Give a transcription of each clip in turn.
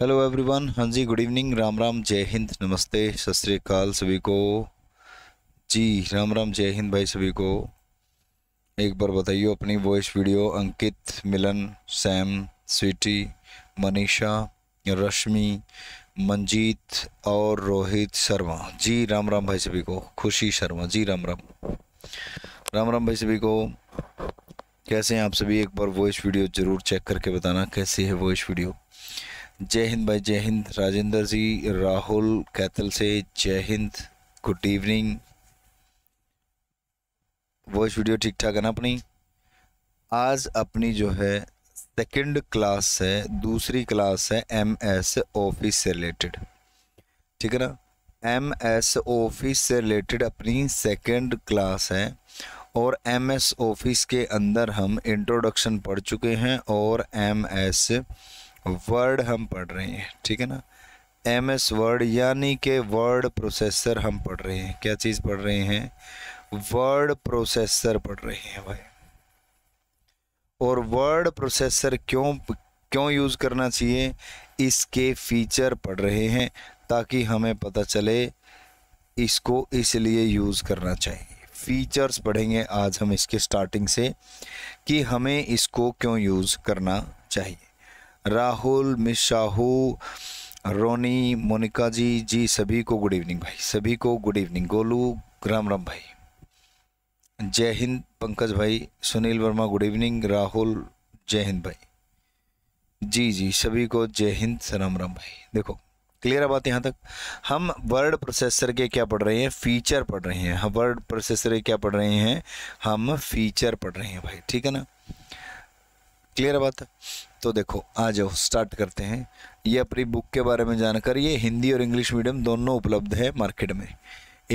hello everyone हाँ जी good evening Ram Ram जय हिंद नमस्ते सत श्रीकाल सभी को जी राम राम जय हिंद भाई सभी को एक बार बताइए अपनी voice video Ankit Milan Sam Sweety Manisha Rashmi Manjeet और रोहित शर्मा जी राम राम भाई सभी को खुशी शर्मा जी राम राम राम राम भाई सभी को कैसे हैं आप सभी एक बार वॉइस वीडियो ज़रूर चेक करके बताना कैसी है वॉइस वीडियो जय हिंद भाई जय हिंद राजेंद्र जी राहुल कैथल से जय Hind good evening voice video ठीक ठाक है ना अपनी आज अपनी जो है सेकंड क्लास है दूसरी क्लास है एम एस ऑफिस से रिलेटेड ठीक है ना एम एस ऑफिस से रिलेटेड अपनी सेकंड क्लास है और एम एस ऑफिस के अंदर हम इंट्रोडक्शन पढ़ चुके हैं और एम एस वर्ड हम पढ़ रहे हैं ठीक है ना एम एस वर्ड यानी कि वर्ड प्रोसेसर हम पढ़ रहे हैं क्या चीज़ पढ़ रहे हैं वर्ड प्रोसेसर पढ़ रहे हैं भाई और वर्ड प्रोसेसर क्यों क्यों यूज़ करना चाहिए इसके फीचर पढ़ रहे हैं ताकि हमें पता चले इसको इसलिए यूज़ करना चाहिए फीचर्स पढ़ेंगे आज हम इसके स्टार्टिंग से कि हमें इसको क्यों यूज़ करना चाहिए राहुल मिस शाहू रोनी मोनिका जी जी सभी को गुड इवनिंग भाई सभी को गुड इवनिंग गोलू राम राम भाई जय हिंद पंकज भाई सुनील वर्मा गुड इवनिंग राहुल जय हिंद भाई जी जी सभी को जय हिंद राम राम भाई देखो क्लियर है बात यहाँ तक हम वर्ड प्रोसेसर के क्या पढ़ रहे हैं फीचर पढ़ रहे हैं हम वर्ड प्रोसेसर के क्या पढ़ रहे हैं हम फीचर पढ़ रहे हैं भाई ठीक है ना क्लियर बात है तो देखो आ जाओ स्टार्ट करते हैं ये अपनी बुक के बारे में जानकर ये हिंदी और इंग्लिश मीडियम दोनों उपलब्ध है मार्केट में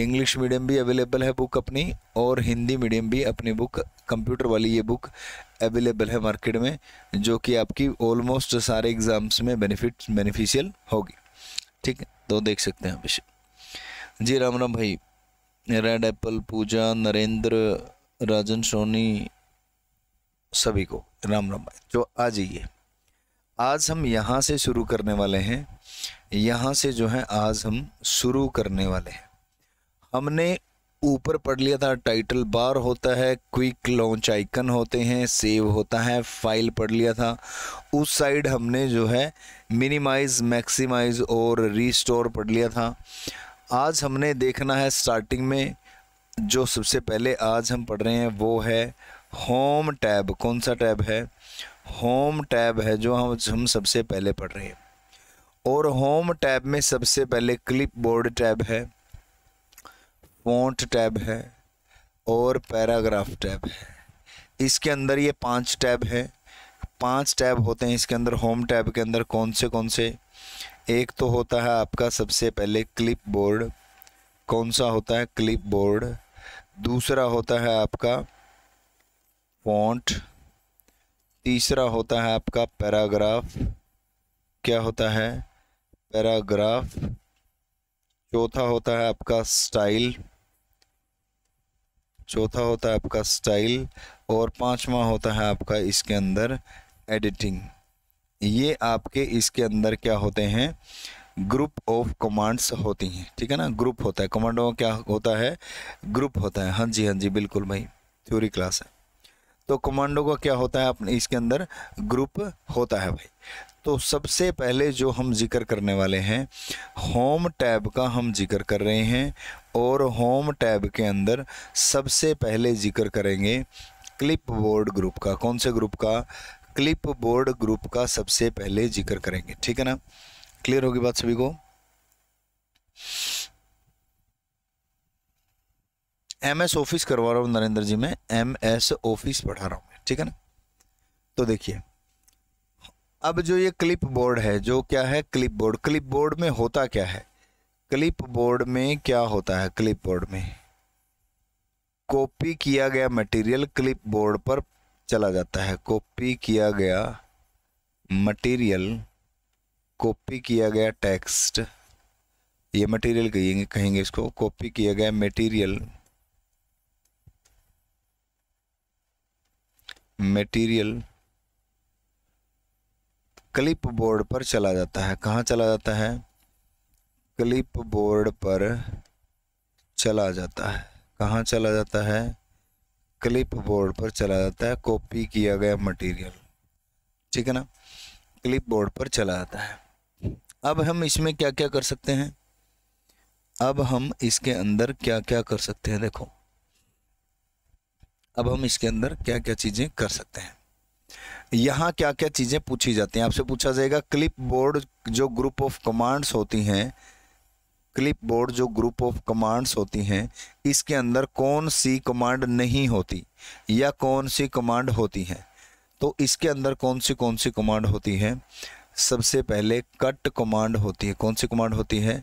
इंग्लिश मीडियम भी अवेलेबल है बुक अपनी और हिंदी मीडियम भी अपनी बुक कंप्यूटर वाली ये बुक अवेलेबल है मार्केट में जो कि आपकी ऑलमोस्ट सारे एग्ज़ाम्स में बेनिफिट बेनिफिशियल होगी ठीक है तो देख सकते हैं विषय जी राम राम भाई रेड एप्पल पूजा नरेंद्र राजन सोनी सभी को राम राम तो आ जाइए आज हम यहाँ से शुरू करने वाले हैं यहाँ से जो है आज हम शुरू करने वाले हैं हमने ऊपर पढ़ लिया था टाइटल बार होता है क्विक लॉन्च आइकन होते हैं सेव होता है फाइल पढ़ लिया था उस साइड हमने जो है मिनिमाइज मैक्सिमाइज और रीस्टोर पढ़ लिया था आज हमने देखना है स्टार्टिंग में जो सबसे पहले आज हम पढ़ रहे हैं वो है होम टैब कौन सा टैब है होम टैब है जो हम हम सबसे पहले पढ़ रहे हैं और होम टैब में सबसे पहले क्लिप बोर्ड टैब है फोंट टैब है और पैराग्राफ टैब है इसके अंदर ये पांच टैब है पांच टैब होते हैं इसके अंदर होम टैब के अंदर कौन से कौन से एक तो होता है आपका सबसे पहले क्लिप बोर्ड कौन सा होता है क्लिप बोर्ड दूसरा होता है आपका फॉन्ट तीसरा होता है आपका पैराग्राफ क्या होता है पैराग्राफ चौथा होता है आपका स्टाइल चौथा होता है आपका स्टाइल और पांचवा होता है आपका इसके अंदर एडिटिंग ये आपके इसके अंदर क्या होते हैं ग्रुप ऑफ कमांड्स होती हैं ठीक है ना ग्रुप होता है कमांडो क्या होता है ग्रुप होता है हाँ जी हाँ जी बिल्कुल भाई थ्योरी क्लास है तो कमांडो का क्या होता है अपने इसके अंदर ग्रुप होता है भाई तो सबसे पहले जो हम जिक्र करने वाले हैं होम टैब का हम जिक्र कर रहे हैं और होम टैब के अंदर सबसे पहले जिक्र करेंगे क्लिप बोर्ड ग्रुप का कौन से ग्रुप का क्लिप बोर्ड ग्रुप का सबसे पहले जिक्र करेंगे ठीक है ना क्लियर होगी बात सभी को एम एस ऑफिस करवा रहा हूँ नरेंद्र जी में एम एस ऑफिस पढ़ा रहा हूँ ठीक है ना तो देखिए अब जो ये क्लिप बोर्ड है जो क्या है क्लिप बोर्ड क्लिप बोर्ड में होता क्या है क्लिप बोर्ड में क्या होता है क्लिप बोर्ड में कॉपी किया गया मटेरियल क्लिप बोर्ड पर चला जाता है कॉपी किया गया मटेरियल कॉपी किया गया टेक्स्ट ये मटेरियल कहेंगे कहेंगे इसको कॉपी किया गया मटेरियल मटेरियल क्लिप बोर्ड पर चला जाता है कहाँ चला जाता है क्लिप बोर्ड पर चला जाता है कहाँ चला जाता है क्लिप बोर्ड पर चला जाता है कॉपी किया गया मटेरियल ठीक है ना क्लिप बोर्ड पर चला जाता है अब हम इसमें क्या क्या कर सकते हैं अब हम इसके अंदर क्या क्या कर सकते हैं देखो अब हम इसके अंदर क्या क्या चीज़ें कर सकते हैं यहाँ क्या क्या चीज़ें पूछी जाती हैं आपसे पूछा जाएगा क्लिप बोर्ड जो ग्रुप ऑफ कमांड्स होती हैं क्लिप बोर्ड जो ग्रुप ऑफ कमांड्स होती हैं इसके अंदर कौन सी कमांड नहीं होती या कौन सी कमांड होती हैं तो इसके अंदर कौन सी कौन सी कमांड होती है सबसे पहले कट कमांड होती है कौन सी कमांड होती है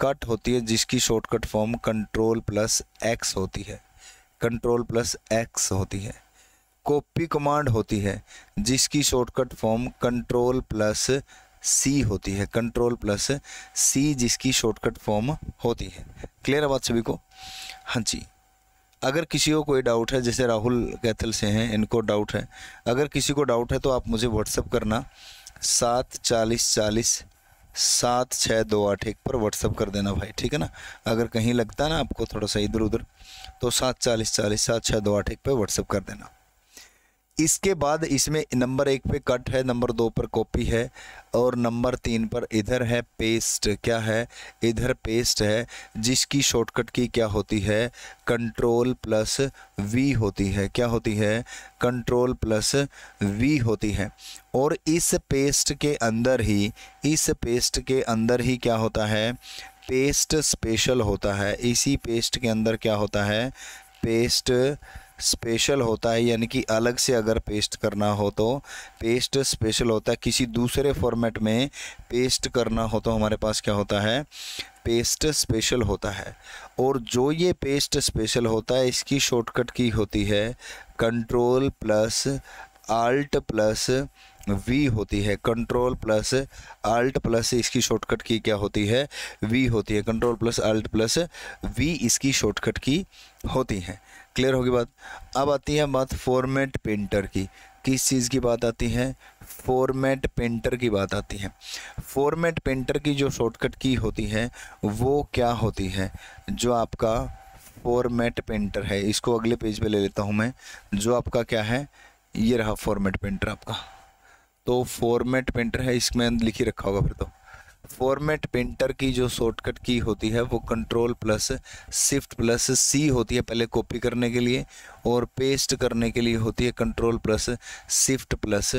कट होती है जिसकी shortcut form control plus X होती है कंट्रोल प्लस एक्स होती है कॉपी कमांड होती है जिसकी shortcut form control plus C होती है कंट्रोल प्लस सी जिसकी शॉर्टकट फॉर्म होती है क्लियर है बात सभी को हाँ जी अगर किसी को कोई डाउट है जैसे राहुल कैथल से हैं इनको डाउट है अगर किसी को डाउट है तो आप मुझे व्हाट्सअप करना सात चालीस चालीस सात छः दो आठ एक पर व्हाट्सअप कर देना भाई ठीक है ना अगर कहीं लगता ना आपको थोड़ा सा इधर उधर तो सात चालीस चालीस सात छः दो आठ एक पर व्हाट्सअप कर देना इसके बाद इसमें नंबर एक पे कट है नंबर दो पर कॉपी है और नंबर तीन पर इधर है पेस्ट क्या है इधर पेस्ट है जिसकी शॉर्टकट की क्या होती है कंट्रोल प्लस वी होती है क्या होती है कंट्रोल प्लस वी होती है और इस पेस्ट के अंदर ही इस पेस्ट के अंदर ही क्या होता है पेस्ट स्पेशल होता है इसी पेस्ट के अंदर क्या होता है पेस्ट स्पेशल होता है यानी कि अलग से अगर पेस्ट करना हो तो पेस्ट स्पेशल होता है किसी दूसरे फॉर्मेट में पेस्ट करना हो तो हमारे पास क्या होता है पेस्ट स्पेशल होता है और जो ये पेस्ट स्पेशल होता है इसकी शॉर्टकट की होती है control plus alt plus V होती है कंट्रोल प्लस आल्ट प्लस इसकी शॉर्टकट की क्या होती है वी होती है control plus alt plus V इसकी शॉर्टकट की होती है क्लियर होगी बात अब आती है बात फॉर्मेट पेंटर की किस चीज़ की बात आती है फॉर्मेट पेंटर की बात आती है फॉर्मेट पेंटर की जो शॉर्टकट की होती है वो क्या होती है जो आपका फॉर्मेट पेंटर है इसको अगले पेज पे ले लेता हूँ मैं जो आपका क्या है ये रहा फॉर्मेट पेंटर आपका तो फॉर्मेट पेंटर है इसमें लिखी रखा होगा फिर तो फॉर्मेट पेंटर की जो शॉर्टकट की होती है वो control plus shift plus C होती है पहले कॉपी करने के लिए और पेस्ट करने के लिए होती है control plus shift plus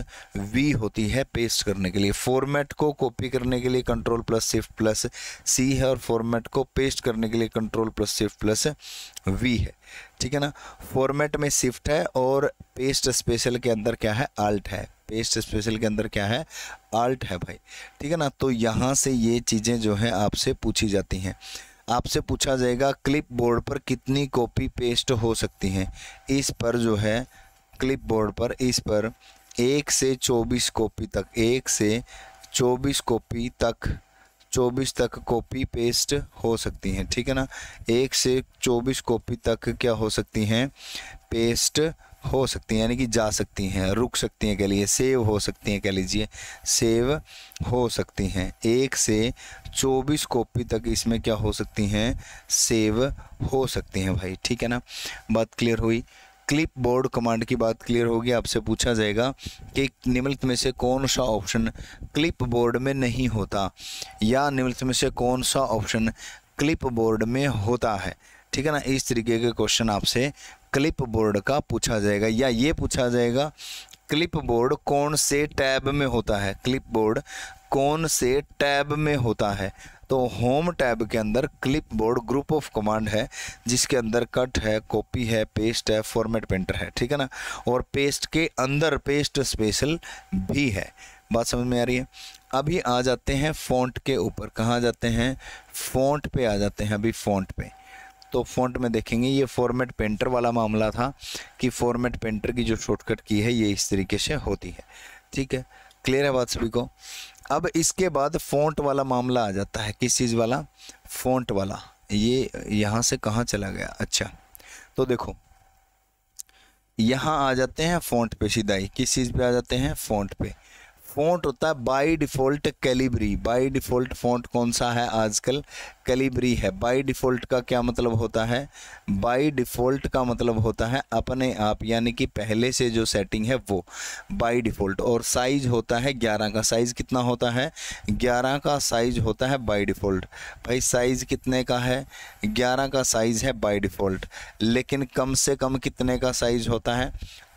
V होती है पेस्ट करने के लिए फॉर्मेट को कॉपी करने के लिए control plus shift plus C है और फॉर्मेट को पेस्ट करने के लिए control plus shift plus V है ठीक है ना फॉर्मेट में शिफ्ट है और पेस्ट स्पेशल के अंदर क्या है आल्ट है पेस्ट स्पेशल के अंदर क्या है आल्ट है भाई ठीक है ना तो यहाँ से ये चीज़ें जो है आपसे पूछी जाती हैं आपसे पूछा जाएगा क्लिप बोर्ड पर कितनी कॉपी पेस्ट हो सकती हैं इस पर जो है क्लिप बोर्ड पर इस पर एक से चौबीस कॉपी तक एक से चौबीस कॉपी तक चौबीस तक कॉपी पेस्ट हो सकती हैं ठीक है ना एक से चौबीस कॉपी तक क्या हो सकती हैं पेस्ट हो सकती हैं यानी कि जा सकती हैं रुक सकती हैं कह लीजिए सेव हो सकती हैं कह लीजिए सेव हो सकती हैं एक से चौबीस कॉपी तक इसमें क्या हो सकती हैं सेव हो सकती हैं भाई ठीक है ना बात क्लियर हुई क्लिप बोर्ड कमांड की बात क्लियर होगी आपसे पूछा जाएगा कि निम्नलिखित में से कौन सा ऑप्शन क्लिप बोर्ड में नहीं होता या निम्नलिखित में से कौन सा ऑप्शन क्लिप बोर्ड में होता है ठीक है ना इस तरीके के क्वेश्चन आपसे क्लिप बोर्ड का पूछा जाएगा या ये पूछा जाएगा क्लिप बोर्ड कौन से टैब में होता है क्लिप बोर्ड कौन से टैब में होता है तो होम टैब के अंदर clipboard group of command है जिसके अंदर कट है कॉपी है पेस्ट है फॉर्मेट पेंटर है ठीक है ना और पेस्ट के अंदर पेस्ट स्पेशल भी है बात समझ में आ रही है अभी आ जाते हैं फ़ॉन्ट के ऊपर कहाँ जाते हैं फ़ॉन्ट पे आ जाते हैं अभी फ़ॉन्ट पे तो फॉन्ट में देखेंगे ये फॉर्मेट पेंटर वाला मामला था कि फॉर्मेट पेंटर की जो शॉर्टकट की है ये इस तरीके से होती है ठीक है क्लियर है बात सभी को अब इसके बाद फॉन्ट वाला मामला आ जाता है किस चीज़ वाला फॉन्ट वाला ये यहाँ से कहाँ चला गया अच्छा तो देखो यहाँ आ जाते हैं फॉन्ट पे सीधा ही किस चीज़ पे आ जाते हैं फॉन्ट पे फॉन्ट होता है by default Calibri by default font कौन सा है आजकल कैलिब्री है बाय डिफ़ॉल्ट का क्या मतलब होता है बाय डिफ़ॉल्ट का मतलब होता है अपने आप यानी कि पहले से जो सेटिंग है वो बाय डिफ़ॉल्ट और साइज़ होता है ग्यारह का साइज़ कितना होता है ग्यारह का साइज़ होता है बाय डिफ़ॉल्ट भाई साइज़ कितने का है ग्यारह का साइज़ है बाय डिफ़ॉल्ट लेकिन कम से कम कितने का साइज़ होता है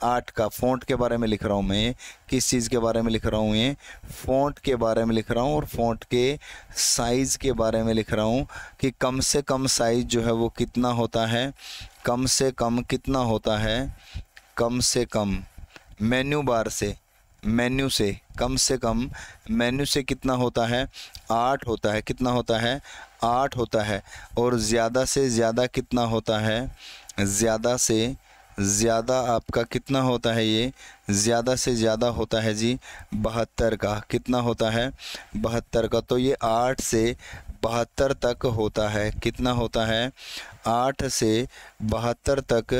आठ का फ़ॉन्ट के बारे में लिख रहा हूँ मैं किस चीज़ के बारे में लिख रहा हूँ ये फ़ॉन्ट के बारे में लिख रहा हूँ और फ़ॉन्ट के साइज़ के बारे में लिख रहा हूँ कि कम से कम साइज़ जो है वो कितना होता है कम से कम कितना होता है कम से कम मेन्यू बार से मेन्यू से कम से कम मेन्यू से कितना होता है आठ होता है कितना होता है आठ होता है और ज़्यादा से ज़्यादा कितना होता है ज़्यादा से ज़्यादा आपका कितना होता है ये ज़्यादा से ज़्यादा होता है जी बहत्तर का कितना होता है बहत्तर का तो ये आठ से बहत्तर तक होता है कितना होता है आठ से बहत्तर तक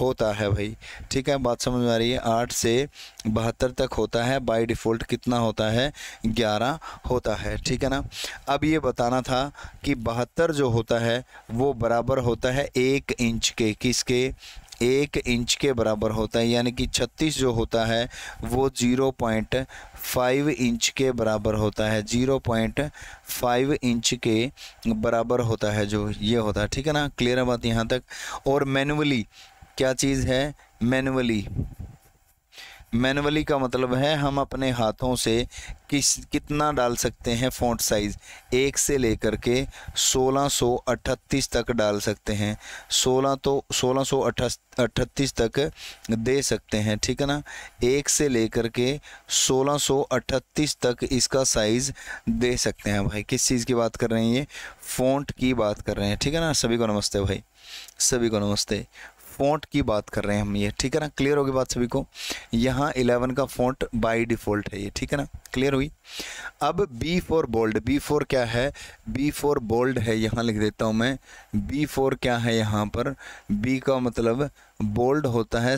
होता है भाई ठीक है बात समझ में आ रही है आठ से बहत्तर तक होता है बाय डिफ़ॉल्ट कितना होता है ग्यारह होता है ठीक है ना अब ये बताना था कि बहत्तर जो होता है वो बराबर होता है एक इंच के किसके एक इंच के बराबर होता है यानी कि छत्तीस जो होता है वो ज़ीरो पॉइंट फाइव इंच के बराबर होता है ज़ीरो पॉइंट फाइव इंच के बराबर होता है जो ये होता है ठीक है ना क्लियर है बात यहाँ तक और मैनुअली क्या चीज़ है मैनुअली मैनुअली का मतलब है हम अपने हाथों से किस कितना डाल सकते हैं फ़ॉन्ट साइज़ एक से लेकर के 1638 तक डाल सकते हैं 16 तो 1638 तक दे सकते हैं ठीक है ना एक से लेकर के 1638 तक इसका साइज़ दे सकते हैं भाई किस चीज़ की बात कर रहे हैं ये फ़ॉन्ट की बात कर रहे हैं ठीक है ना सभी को नमस्ते भाई सभी को नमस्ते फोट की बात कर रहे हैं हम ये ठीक है ना क्लियर होगी बात सभी को यहाँ इलेवन का फ़ॉन्ट बाय डिफ़ॉल्ट है ये ठीक है ना क्लियर हुई अब B for bold B for क्या है बी फोर बोल्ड है यहाँ लिख देता हूँ मैं बी फोर क्या है यहाँ पर बी का मतलब बोल्ड होता है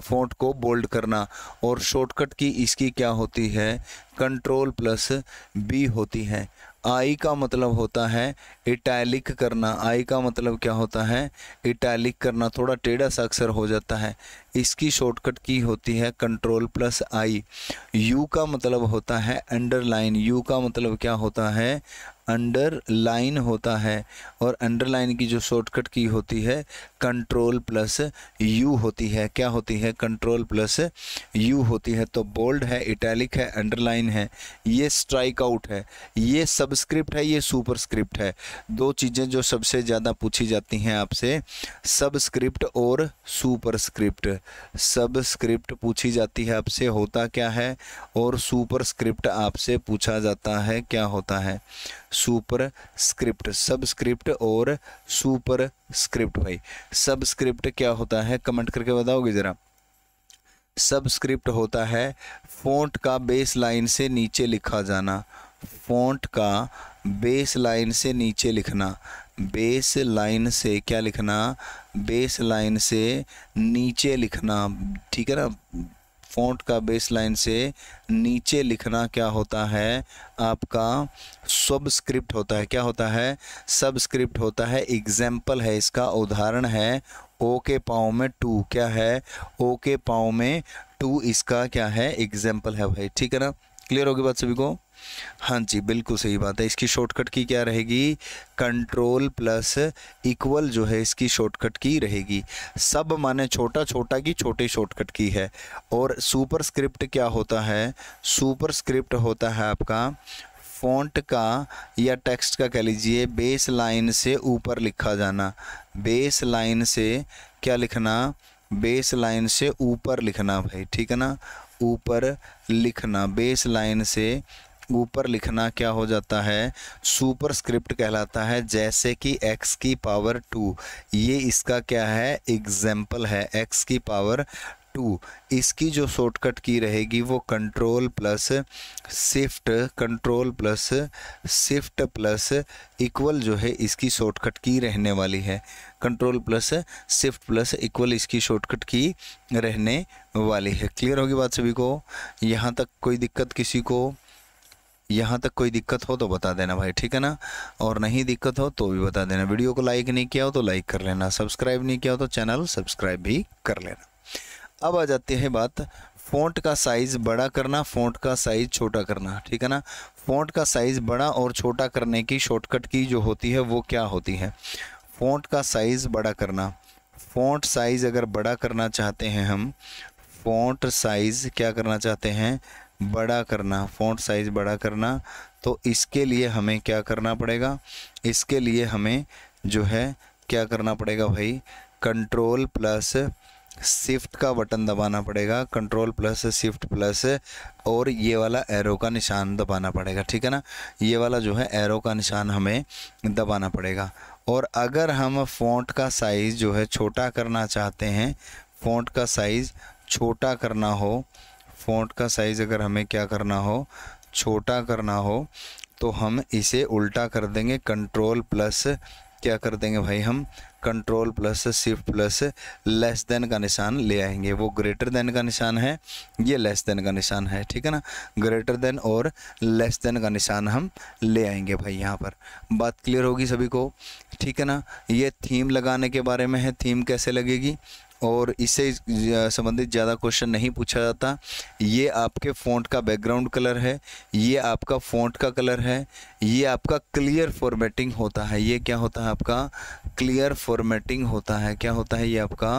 फोट uh, को बोल्ड करना और शॉर्टकट की इसकी क्या होती है कंट्रोल प्लस बी होती है आई का मतलब होता है इटैलिक करना आई का मतलब क्या होता है इटैलिक करना थोड़ा टेढ़ा सा अक्सर हो जाता है इसकी शॉर्टकट की होती है कंट्रोल प्लस आई यू का मतलब होता है अंडरलाइन यू का मतलब क्या होता है अंडरलाइन होता है और अंडरलाइन की जो शॉर्टकट की होती है कंट्रोल प्लस यू होती है क्या होती है कंट्रोल प्लस यू होती है तो बोल्ड है इटैलिक है अंडरलाइन है ये स्ट्राइक आउट है ये सबस्क्रिप्ट है ये सुपरस्क्रिप्ट है दो चीज़ें जो सबसे ज़्यादा पूछी जाती हैं आपसे सबस्क्रिप्ट और सुपरस्क्रिप्ट सब स्क्रिप्ट पूछी जाती है आपसे होता क्या है और सुपर स्क्रिप्ट आपसे पूछा जाता है क्या होता है सुपर स्क्रिप्ट सब स्क्रिप्ट और सुपर स्क्रिप्ट भाई सब स्क्रिप्ट क्या होता है कमेंट करके बताओगे ज़रा सब स्क्रिप्ट होता है फ़ॉन्ट का बेस लाइन से नीचे लिखा जाना फ़ॉन्ट का बेस लाइन से नीचे लिखना बेस लाइन से क्या लिखना बेस लाइन से नीचे लिखना ठीक है ना फ़ॉन्ट का बेस लाइन से नीचे लिखना क्या होता है आपका सबस्क्रिप्ट होता है क्या होता है सबस्क्रिप्ट होता है एग्जाम्पल है इसका उदाहरण है ओ के पाओ में टू क्या है ओ के पाओ में टू इसका क्या है एग्जाम्पल है भाई ठीक है ना क्लियर होगी बात सभी को हाँ जी बिल्कुल सही बात है इसकी शॉर्टकट की क्या रहेगी कंट्रोल प्लस इक्वल जो है इसकी शॉर्टकट की रहेगी सब माने छोटा छोटा की छोटी शॉर्टकट की है और सुपर स्क्रिप्ट क्या होता है सुपर स्क्रिप्ट होता है आपका फ़ॉन्ट का या टेक्स्ट का कह लीजिए बेस लाइन से ऊपर लिखा जाना बेस लाइन से क्या लिखना बेस लाइन से ऊपर लिखना भाई ठीक है ना ऊपर लिखना बेस लाइन से ऊपर लिखना क्या हो जाता है सुपर स्क्रिप्ट कहलाता है जैसे कि x की पावर टू ये इसका क्या है एग्जाम्पल है x की पावर टू इसकी जो शॉर्टकट की रहेगी वो control plus shift control plus shift plus equal जो है इसकी शॉर्टकट की रहने वाली है control plus shift plus equal इसकी शॉर्टकट की रहने वाली है क्लियर होगी बात सभी को यहाँ तक कोई दिक्कत किसी को यहाँ तक कोई दिक्कत हो तो बता देना भाई ठीक है ना और नहीं दिक्कत हो तो भी बता देना वीडियो को लाइक नहीं किया हो तो लाइक कर लेना सब्सक्राइब नहीं किया हो तो चैनल सब्सक्राइब भी कर लेना अब आ जाती है बात फोंट का साइज़ बड़ा करना फोंट का साइज़ छोटा करना ठीक है ना फोंट का साइज़ बड़ा और छोटा करने की शॉर्टकट की जो होती है वो क्या होती है फोंट का साइज़ बड़ा करना फोंट साइज़ अगर बड़ा करना चाहते हैं हम फोंट साइज़ क्या करना चाहते हैं बड़ा करना फ़ॉन्ट साइज़ बड़ा करना तो इसके लिए हमें क्या करना पड़ेगा इसके लिए हमें जो है क्या करना पड़ेगा भाई कंट्रोल प्लस शिफ्ट का बटन दबाना पड़ेगा कंट्रोल प्लस शिफ्ट प्लस और ये वाला एरो का निशान दबाना पड़ेगा ठीक है ना ये वाला जो है एरो का निशान हमें दबाना पड़ेगा और अगर हम फ़ॉन्ट का साइज़ जो है छोटा करना चाहते हैं फ़ॉन्ट का साइज़ छोटा करना हो फोट का साइज़ अगर हमें क्या करना हो छोटा करना हो तो हम इसे उल्टा कर देंगे कंट्रोल प्लस क्या कर देंगे भाई हम control plus shift plus less than का निशान ले आएंगे वो ग्रेटर देन का निशान है ये लेस देन का निशान है ठीक है ना ग्रेटर देन और लेस देन का निशान हम ले आएंगे भाई यहाँ पर बात क्लियर होगी सभी को ठीक है ना ये थीम लगाने के बारे में है थीम कैसे लगेगी और इससे संबंधित ज़्यादा क्वेश्चन नहीं पूछा जाता ये आपके फ़ॉन्ट का बैकग्राउंड कलर है ये आपका फ़ॉन्ट का कलर है ये आपका क्लियर फॉर्मेटिंग होता है ये क्या होता है आपका क्लियर फॉर्मेटिंग होता है क्या होता है ये आपका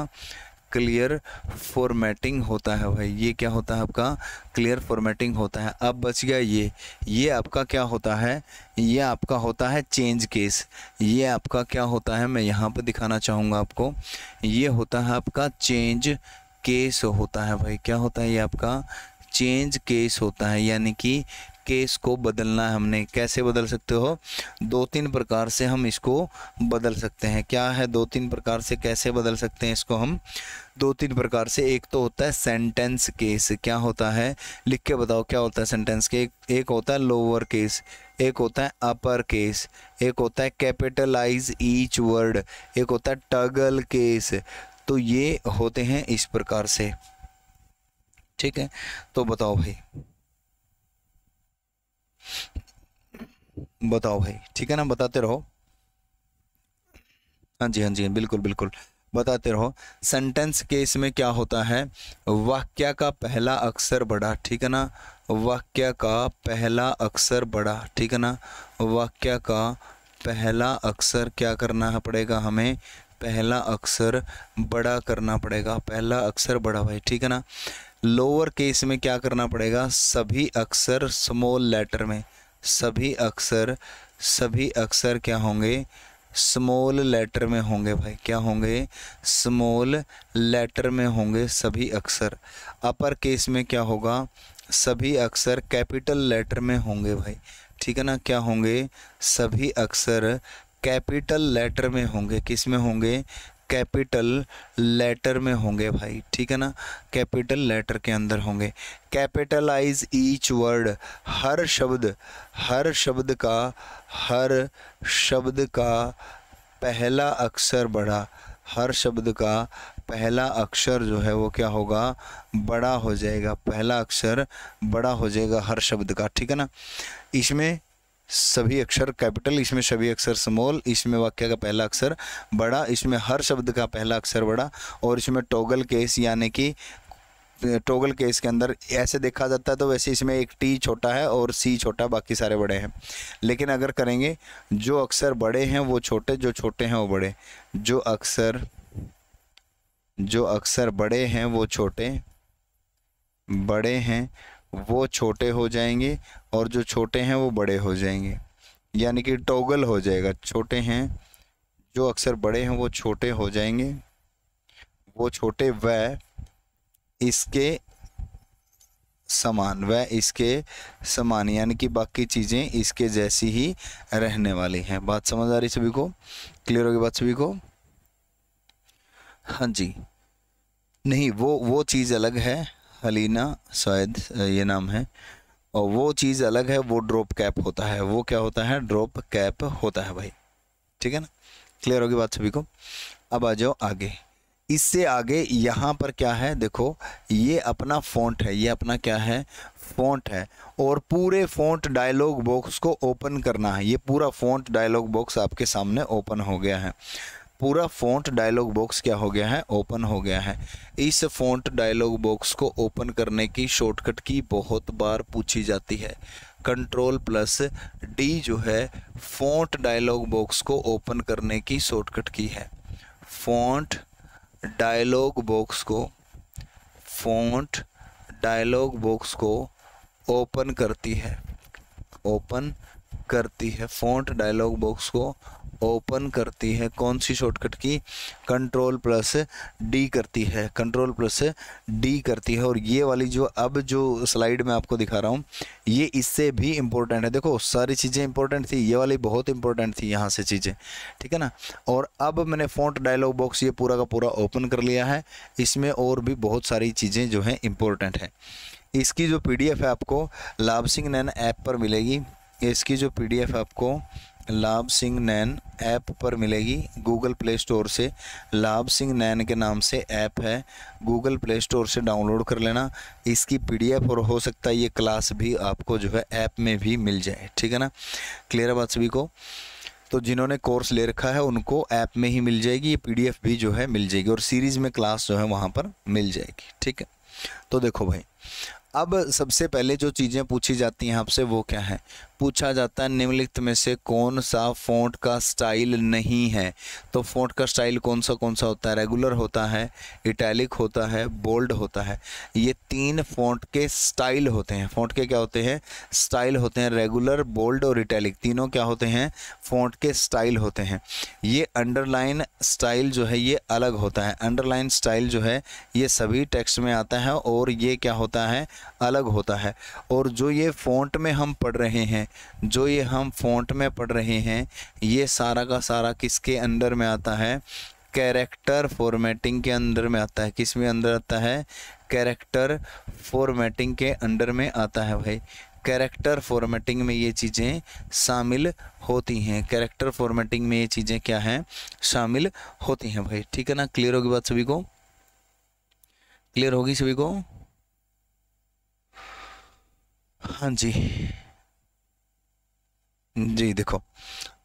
क्लियर फॉर्मेटिंग होता है भाई ये क्या होता है आपका क्लियर फॉर्मेटिंग होता है अब बच गया ये ये आपका क्या होता है ये आपका होता है चेंज केस ये आपका क्या होता है मैं यहाँ पर दिखाना चाहूँगा आपको ये होता है आपका चेंज केस होता है भाई क्या होता है ये आपका चेंज केस होता है यानी कि केस को बदलना है हमने कैसे बदल सकते हो दो तीन प्रकार से हम इसको बदल सकते हैं क्या है दो तीन प्रकार से कैसे बदल सकते हैं इसको हम दो तीन प्रकार से एक तो होता है सेंटेंस केस क्या होता है लिख के बताओ क्या होता है सेंटेंस के एक होता है लोअर केस एक होता है अपर केस एक होता है कैपिटलाइज ईच वर्ड एक होता है टगल केस तो ये होते हैं इस प्रकार से ठीक है तो बताओ भाई बताओ भाई ठीक है ना बताते रहो हाँ जी हाँ जी बिल्कुल बिल्कुल बताते रहो सेंटेंस के इसमें क्या होता है वाक्य का पहला अक्षर बड़ा ठीक है ना वाक्य का पहला अक्षर बड़ा ठीक है ना वाक्य का पहला अक्षर क्या करना पड़ेगा हमें पहला अक्षर बड़ा करना पड़ेगा पहला अक्षर बड़ा भाई ठीक है ना लोअर केस में क्या करना पड़ेगा सभी अक्षर स्मॉल लेटर में सभी अक्षर सभी अक्षर क्या होंगे स्मॉल लेटर में होंगे भाई क्या होंगे स्मॉल लेटर में होंगे सभी अक्षर अपर केस में क्या होगा सभी अक्षर कैपिटल लेटर में होंगे भाई ठीक है ना क्या होंगे सभी अक्षर कैपिटल लेटर में होंगे किस में होंगे कैपिटल लेटर में होंगे भाई ठीक है ना कैपिटल लेटर के अंदर होंगे कैपिटलाइज ईच वर्ड हर शब्द हर शब्द का हर शब्द का पहला अक्षर बड़ा हर शब्द का पहला अक्षर जो है वो क्या होगा बड़ा हो जाएगा पहला अक्षर बड़ा हो जाएगा हर शब्द का ठीक है ना इसमें सभी अक्षर कैपिटल इसमें सभी अक्षर स्मॉल इसमें वाक्य का पहला अक्षर बड़ा इसमें हर शब्द का पहला अक्षर बड़ा और इसमें टोगल केस यानी कि टोगल केस के अंदर ऐसे देखा जाता है तो वैसे इसमें एक टी छोटा है और सी छोटा बाकी सारे बड़े हैं लेकिन अगर करेंगे जो अक्षर बड़े हैं वो छोटे जो छोटे हैं वो बड़े जो अक्षर जो अक्षर बड़े हैं वो छोटे बड़े हैं वो छोटे हो जाएंगे और जो छोटे हैं वो बड़े हो जाएंगे यानी कि टोगल हो जाएगा छोटे हैं जो अक्सर बड़े हैं वो छोटे हो जाएंगे वो छोटे व इसके समान व इसके समान यानी कि बाकी चीज़ें इसके जैसी ही रहने वाली हैं बात समझ आ रही सभी को क्लियर होगी बात सभी को हाँ जी नहीं वो वो चीज़ अलग है हलीना शायद ये नाम है और वो चीज़ अलग है वो ड्रॉप कैप होता है वो क्या होता है ड्रॉप कैप होता है भाई ठीक है ना क्लियर होगी बात सभी को अब आ जाओ आगे इससे आगे यहाँ पर क्या है देखो ये अपना फ़ॉन्ट है ये अपना क्या है फ़ॉन्ट है और पूरे फ़ॉन्ट डायलॉग बॉक्स को ओपन करना है ये पूरा फ़ॉन्ट डायलॉग बॉक्स आपके सामने ओपन हो गया है पूरा फ़ॉन्ट डायलॉग बॉक्स क्या हो गया है ओपन हो गया है इस फ़ॉन्ट डायलॉग बॉक्स को ओपन करने की शॉर्टकट की बहुत बार पूछी जाती है कंट्रोल प्लस डी जो है फ़ॉन्ट डायलॉग बॉक्स को ओपन करने की शॉर्टकट की है फ़ॉन्ट डायलॉग बॉक्स को फ़ॉन्ट डायलॉग बॉक्स को ओपन करती है ओपन करती है फ़ॉन्ट डायलॉग बॉक्स को ओपन करती है कौन सी शॉर्टकट की कंट्रोल प्लस डी करती है कंट्रोल प्लस डी करती है और ये वाली जो अब जो स्लाइड में आपको दिखा रहा हूँ ये इससे भी इम्पोर्टेंट है देखो सारी चीज़ें इंपॉर्टेंट थी ये वाली बहुत इंपॉर्टेंट थी यहाँ से चीज़ें ठीक है ना और अब मैंने फोट डायलॉग बॉक्स ये पूरा का पूरा ओपन कर लिया है इसमें और भी बहुत सारी चीज़ें जो हैं इम्पोर्टेंट हैं इसकी जो पी है आपको लाभ सिंह नैन ऐप पर मिलेगी इसकी जो पी आपको लाभ सिंह नैन ऐप पर मिलेगी गूगल प्ले स्टोर से लाभ सिंह नैन के नाम से ऐप है गूगल प्ले स्टोर से डाउनलोड कर लेना इसकी पीडीएफ और हो सकता है ये क्लास भी आपको जो है ऐप में भी मिल जाए ठीक है ना क्लियर है बात सभी को तो जिन्होंने कोर्स ले रखा है उनको ऐप में ही मिल जाएगी ये पी भी जो है मिल जाएगी और सीरीज़ में क्लास जो है वहाँ पर मिल जाएगी ठीक है तो देखो भाई अब सबसे पहले जो चीज़ें पूछी जाती हैं आपसे वो क्या है पूछा जाता है निम्नलिखित में से कौन सा फ़ॉन्ट का स्टाइल नहीं है तो फ़ॉन्ट का स्टाइल कौन सा कौन सा होता है रेगुलर होता है इटैलिक होता है बोल्ड होता है ये तीन फ़ॉन्ट के स्टाइल होते हैं फ़ॉन्ट के क्या होते हैं स्टाइल होते हैं रेगुलर बोल्ड और इटैलिक तीनों क्या होते हैं फ़ॉन्ट के स्टाइल होते हैं ये अंडरलाइन स्टाइल जो है ये अलग होता है अंडरलाइन स्टाइल जो है ये सभी टेक्स्ट में आता है और ये क्या होता है अलग होता है और जो ये फ़ॉन्ट में हम पढ़ रहे हैं जो ये हम फ़ॉन्ट में पढ़ रहे हैं ये सारा का सारा किसके अंडर में आता है कैरेक्टर फॉर्मेटिंग के अंदर में आता है किस में अंदर आता है कैरेक्टर फॉर्मेटिंग के अंडर में आता है भाई कैरेक्टर फॉर्मेटिंग में ये चीज़ें शामिल होती हैं कैरेक्टर फॉर्मेटिंग में ये चीज़ें क्या हैं शामिल होती हैं भाई ठीक है ना क्लियर होगी बात सभी को क्लियर होगी सभी को हाँ जी जी देखो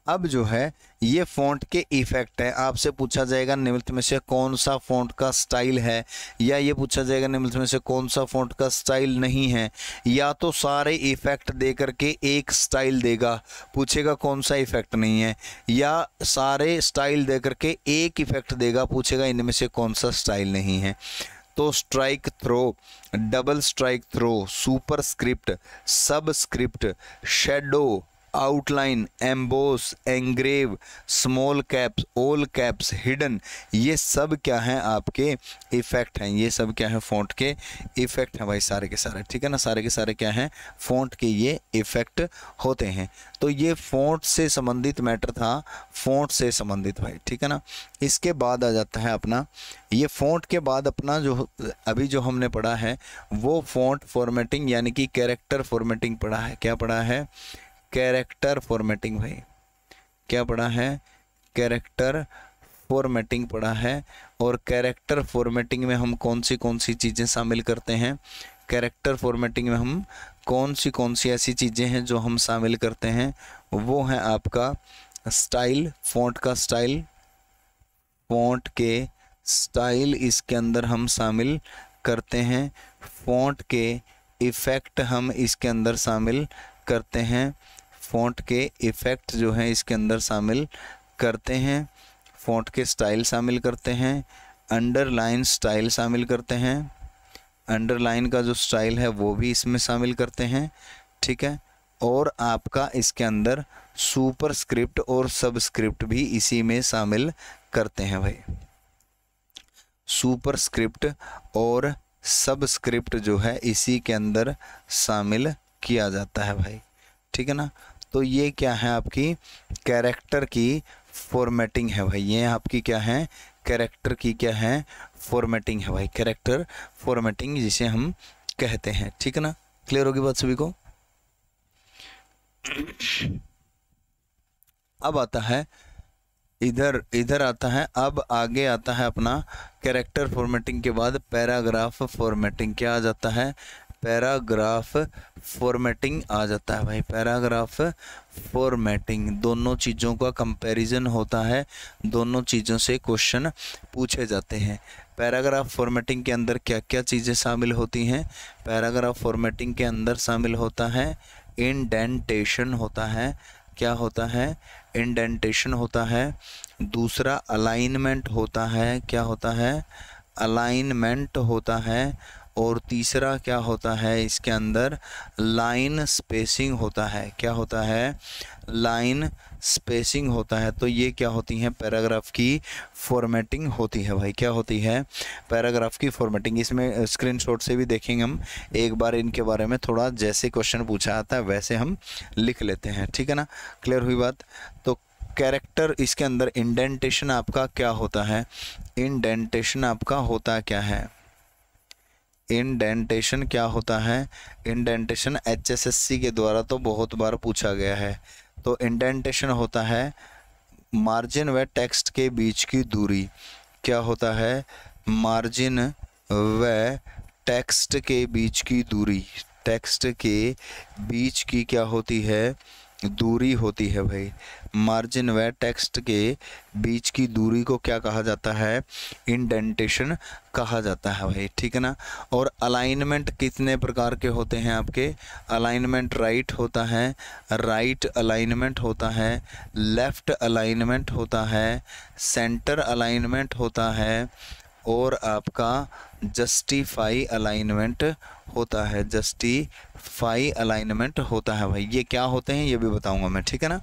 अब जो है ये फ़ॉन्ट के इफ़ेक्ट हैं आपसे पूछा जाएगा निम्नलिखित में से कौन सा फ़ॉन्ट का स्टाइल है या ये पूछा जाएगा निम्नलिखित में से कौन सा फ़ॉन्ट का स्टाइल नहीं है या तो सारे इफ़ेक्ट दे करके एक स्टाइल देगा पूछेगा कौन सा इफ़ेक्ट नहीं है या सारे स्टाइल दे करके एक इफ़ेक्ट देगा पूछेगा इनमें से कौन सा स्टाइल नहीं है तो strikethrough double strikethrough superscript subscript shadow outline emboss engrave small caps all caps hidden ये सब क्या हैं आपके इफ़ेक्ट हैं ये सब क्या है फ़ॉन्ट के इफ़ेक्ट हैं भाई सारे के सारे ठीक है ना सारे के सारे क्या हैं फ़ॉन्ट के ये इफ़ेक्ट होते हैं तो ये फ़ॉन्ट से संबंधित मैटर था फ़ॉन्ट से संबंधित भाई ठीक है ना इसके बाद आ जाता है अपना ये फ़ॉन्ट के बाद अपना जो अभी जो हमने पढ़ा है वो फ़ॉन्ट फॉर्मेटिंग यानी कि कैरेक्टर फॉर्मेटिंग पढ़ा है क्या पढ़ा है कैरेक्टर फॉर्मेटिंग भाई क्या पढ़ा है कैरेक्टर फॉर्मेटिंग पढ़ा है और कैरेक्टर फॉर्मेटिंग में हम कौन सी कौन सी चीज़ें शामिल करते हैं कैरेक्टर फॉर्मेटिंग में हम कौन सी कौन सी ऐसी चीज़ें हैं जो हम शामिल करते हैं वो है आपका स्टाइल फॉन्ट का स्टाइल फॉन्ट के स्टाइल इसके अंदर हम शामिल करते हैं फॉन्ट के इफ़ेक्ट हम इसके अंदर शामिल करते हैं फ़ॉन्ट के इफ़ेक्ट जो हैं इसके अंदर शामिल करते हैं फ़ॉन्ट के स्टाइल शामिल करते हैं अंडरलाइन स्टाइल शामिल करते हैं अंडरलाइन का जो स्टाइल है वो भी इसमें शामिल करते हैं ठीक है और आपका इसके अंदर सुपर स्क्रिप्ट और सबस्क्रिप्ट भी इसी में शामिल करते हैं भाई सुपर स्क्रिप्ट और सबस्क्रिप्ट जो है इसी के अंदर शामिल किया जाता है भाई ठीक है ना तो ये क्या है आपकी कैरेक्टर की फॉर्मेटिंग है भाई ये आपकी क्या है कैरेक्टर की क्या है फॉर्मेटिंग है भाई कैरेक्टर फॉर्मेटिंग जिसे हम कहते हैं ठीक है ना क्लियर होगी बात सभी को अब आता है इधर इधर आता है अब आगे आता है अपना कैरेक्टर फॉर्मेटिंग के बाद पैराग्राफ फॉर्मेटिंग क्या आ जाता है पैराग्राफ फॉर्मेटिंग आ जाता है भाई पैराग्राफ फॉर्मेटिंग दोनों चीज़ों का कंपैरिजन होता है दोनों चीज़ों से क्वेश्चन पूछे जाते हैं पैराग्राफ फॉर्मेटिंग के अंदर क्या क्या चीज़ें शामिल होती हैं पैराग्राफ फॉर्मेटिंग के अंदर शामिल होता है इंडेंटेशन होता है क्या होता है इंडेंटेशन होता है दूसरा अलाइनमेंट होता है क्या होता है अलाइनमेंट होता है और तीसरा क्या होता है इसके अंदर लाइन स्पेसिंग होता है क्या होता है लाइन स्पेसिंग होता है तो ये क्या होती है पैराग्राफ की फॉर्मेटिंग होती है भाई क्या होती है पैराग्राफ की फॉर्मेटिंग इसमें स्क्रीनशॉट से भी देखेंगे हम एक बार इनके बारे में थोड़ा जैसे क्वेश्चन पूछा आता है वैसे हम लिख लेते हैं ठीक है ना क्लियर हुई बात तो कैरेक्टर इसके अंदर इंडेंटेशन आपका क्या होता है इंडेंटेशन आपका होता क्या है इनडेंटेशन क्या होता है इनडेंटेशन एचएसएससी के द्वारा तो बहुत बार पूछा गया है तो इंडेंटेशन होता है मार्जिन व टेक्स्ट के बीच की दूरी क्या होता है मार्जिन व टेक्स्ट के बीच की दूरी टेक्स्ट के बीच की क्या होती है दूरी होती है भाई मार्जिन व टेक्स्ट के बीच की दूरी को क्या कहा जाता है इंडेंटेशन कहा जाता है भाई ठीक है ना और अलाइनमेंट कितने प्रकार के होते हैं आपके अलाइनमेंट राइट होता है राइट अलाइनमेंट होता है लेफ़्ट अलाइनमेंट होता है सेंटर अलाइनमेंट होता है और आपका जस्टिफाई अलाइनमेंट होता है जस्टिफाई अलाइनमेंट होता है भाई ये क्या होते हैं ये भी बताऊंगा मैं ठीक है ना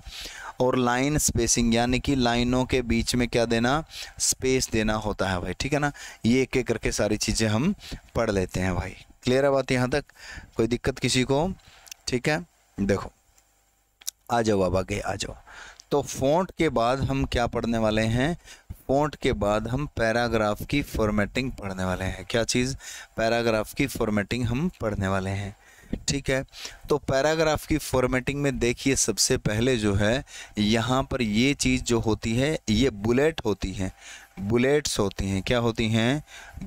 और लाइन स्पेसिंग यानी कि लाइनों के बीच में क्या देना स्पेस देना होता है भाई ठीक है ना ये एक एक करके सारी चीज़ें हम पढ़ लेते हैं भाई क्लियर है बात यहाँ तक कोई दिक्कत किसी को ठीक है देखो आ जाओ अब आगे आ जाओ तो फोंट के बाद हम क्या पढ़ने वाले हैं फोंट के बाद हम पैराग्राफ की फॉर्मेटिंग पढ़ने वाले हैं क्या चीज़ पैराग्राफ की फॉर्मेटिंग हम पढ़ने वाले हैं ठीक है तो पैराग्राफ की फॉर्मेटिंग में देखिए सबसे पहले जो है यहाँ पर ये चीज़ जो होती है ये बुलेट होती है बुलेट्स होती हैं क्या होती हैं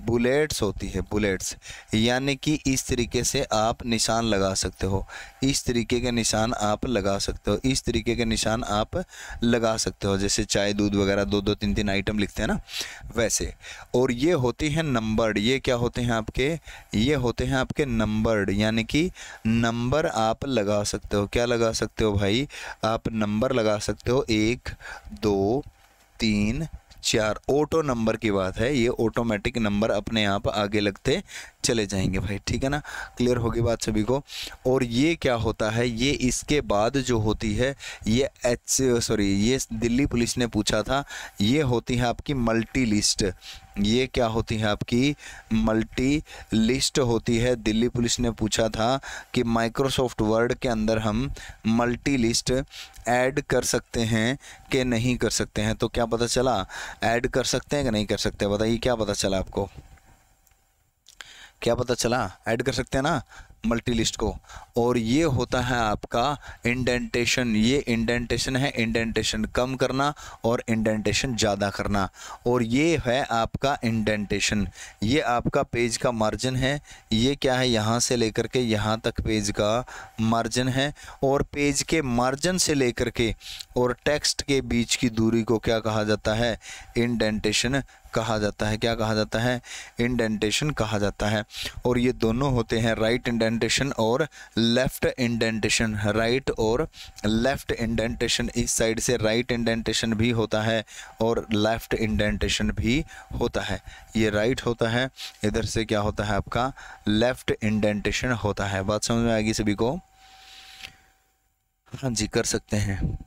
बुलेट्स होती है बुलेट्स यानी कि इस तरीके से आप निशान लगा सकते हो इस तरीके के निशान आप लगा सकते हो इस तरीके के निशान आप लगा सकते हो जैसे चाय दूध वगैरह दो दो तीन तीन आइटम लिखते हैं ना वैसे और ये होती हैं नंबर्ड ये क्या होते हैं आपके ये होते हैं आपके नंबर्ड यानी कि नंबर आप लगा सकते हो क्या लगा सकते हो भाई आप नंबर लगा सकते हो एक दो तीन चार ऑटो नंबर की बात है ये ऑटोमेटिक नंबर अपने आप आगे लगते चले जाएंगे भाई ठीक है ना क्लियर होगी बात सभी को और ये क्या होता है ये इसके बाद जो होती है ये एच सॉरी ये दिल्ली पुलिस ने पूछा था ये होती है आपकी मल्टी लिस्ट ये क्या होती है आपकी मल्टी लिस्ट होती है दिल्ली पुलिस ने पूछा था कि माइक्रोसॉफ्ट वर्ड के अंदर हम मल्टी लिस्ट ऐड कर सकते हैं कि नहीं कर सकते हैं तो क्या पता चला ऐड कर सकते हैं कि नहीं कर सकते बताइए क्या पता चला आपको क्या पता चला ऐड कर सकते हैं ना मल्टी लिस्ट को और ये होता है आपका इंडेंटेशन ये इंडेंटेशन है इंडेंटेशन कम करना और इंडेंटेशन ज़्यादा करना और ये है आपका इंडेंटेशन ये आपका पेज का मार्जिन है ये क्या है यहाँ से लेकर के यहाँ तक पेज का मार्जिन है और पेज के मार्जिन से लेकर के और टेक्स्ट के बीच की दूरी को क्या कहा जाता है इंडेंटेशन कहा जाता है क्या कहा जाता है इंडेंटेशन कहा जाता है और ये दोनों होते हैं राइट इंडेंटेशन और लेफ्ट इंडेंटेशन राइट और लेफ्ट इंडेंटेशन इस साइड से राइट इंडेंटेशन भी होता है और लेफ्ट इंडेंटेशन भी होता है ये राइट right होता है इधर से क्या होता है आपका लेफ्ट इंडेंटेशन होता है बात समझ में आएगी सभी को हाँ जी कर सकते हैं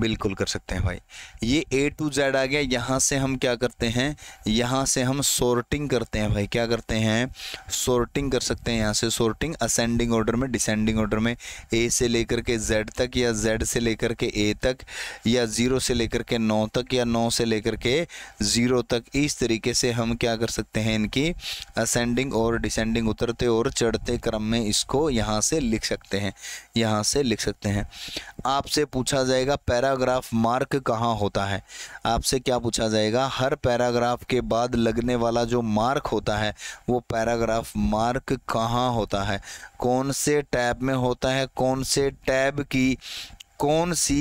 बिल्कुल कर सकते हैं भाई ये ए टू जेड आ गया यहाँ से हम क्या करते हैं यहाँ से हम सॉर्टिंग करते हैं भाई क्या करते हैं सॉर्टिंग कर सकते हैं यहाँ से सॉर्टिंग असेंडिंग ऑर्डर में डिसेंडिंग ऑर्डर में ए से लेकर के जेड तक या जेड से लेकर के ए तक या ज़ीरो से लेकर के नौ तक या नौ से लेकर के ज़ीरो तक इस तरीके से हम क्या कर सकते हैं इनकी असेंडिंग और डिसेंडिंग उतरते और चढ़ते क्रम में इसको यहाँ से लिख सकते हैं यहाँ से लिख सकते हैं आपसे पूछा जाएगा पैराग्राफ मार्क कहाँ होता है आपसे क्या पूछा जाएगा हर पैराग्राफ के बाद लगने वाला जो मार्क होता है वो पैराग्राफ मार्क कहाँ होता है कौन से टैब में होता है कौन से टैब की कौन सी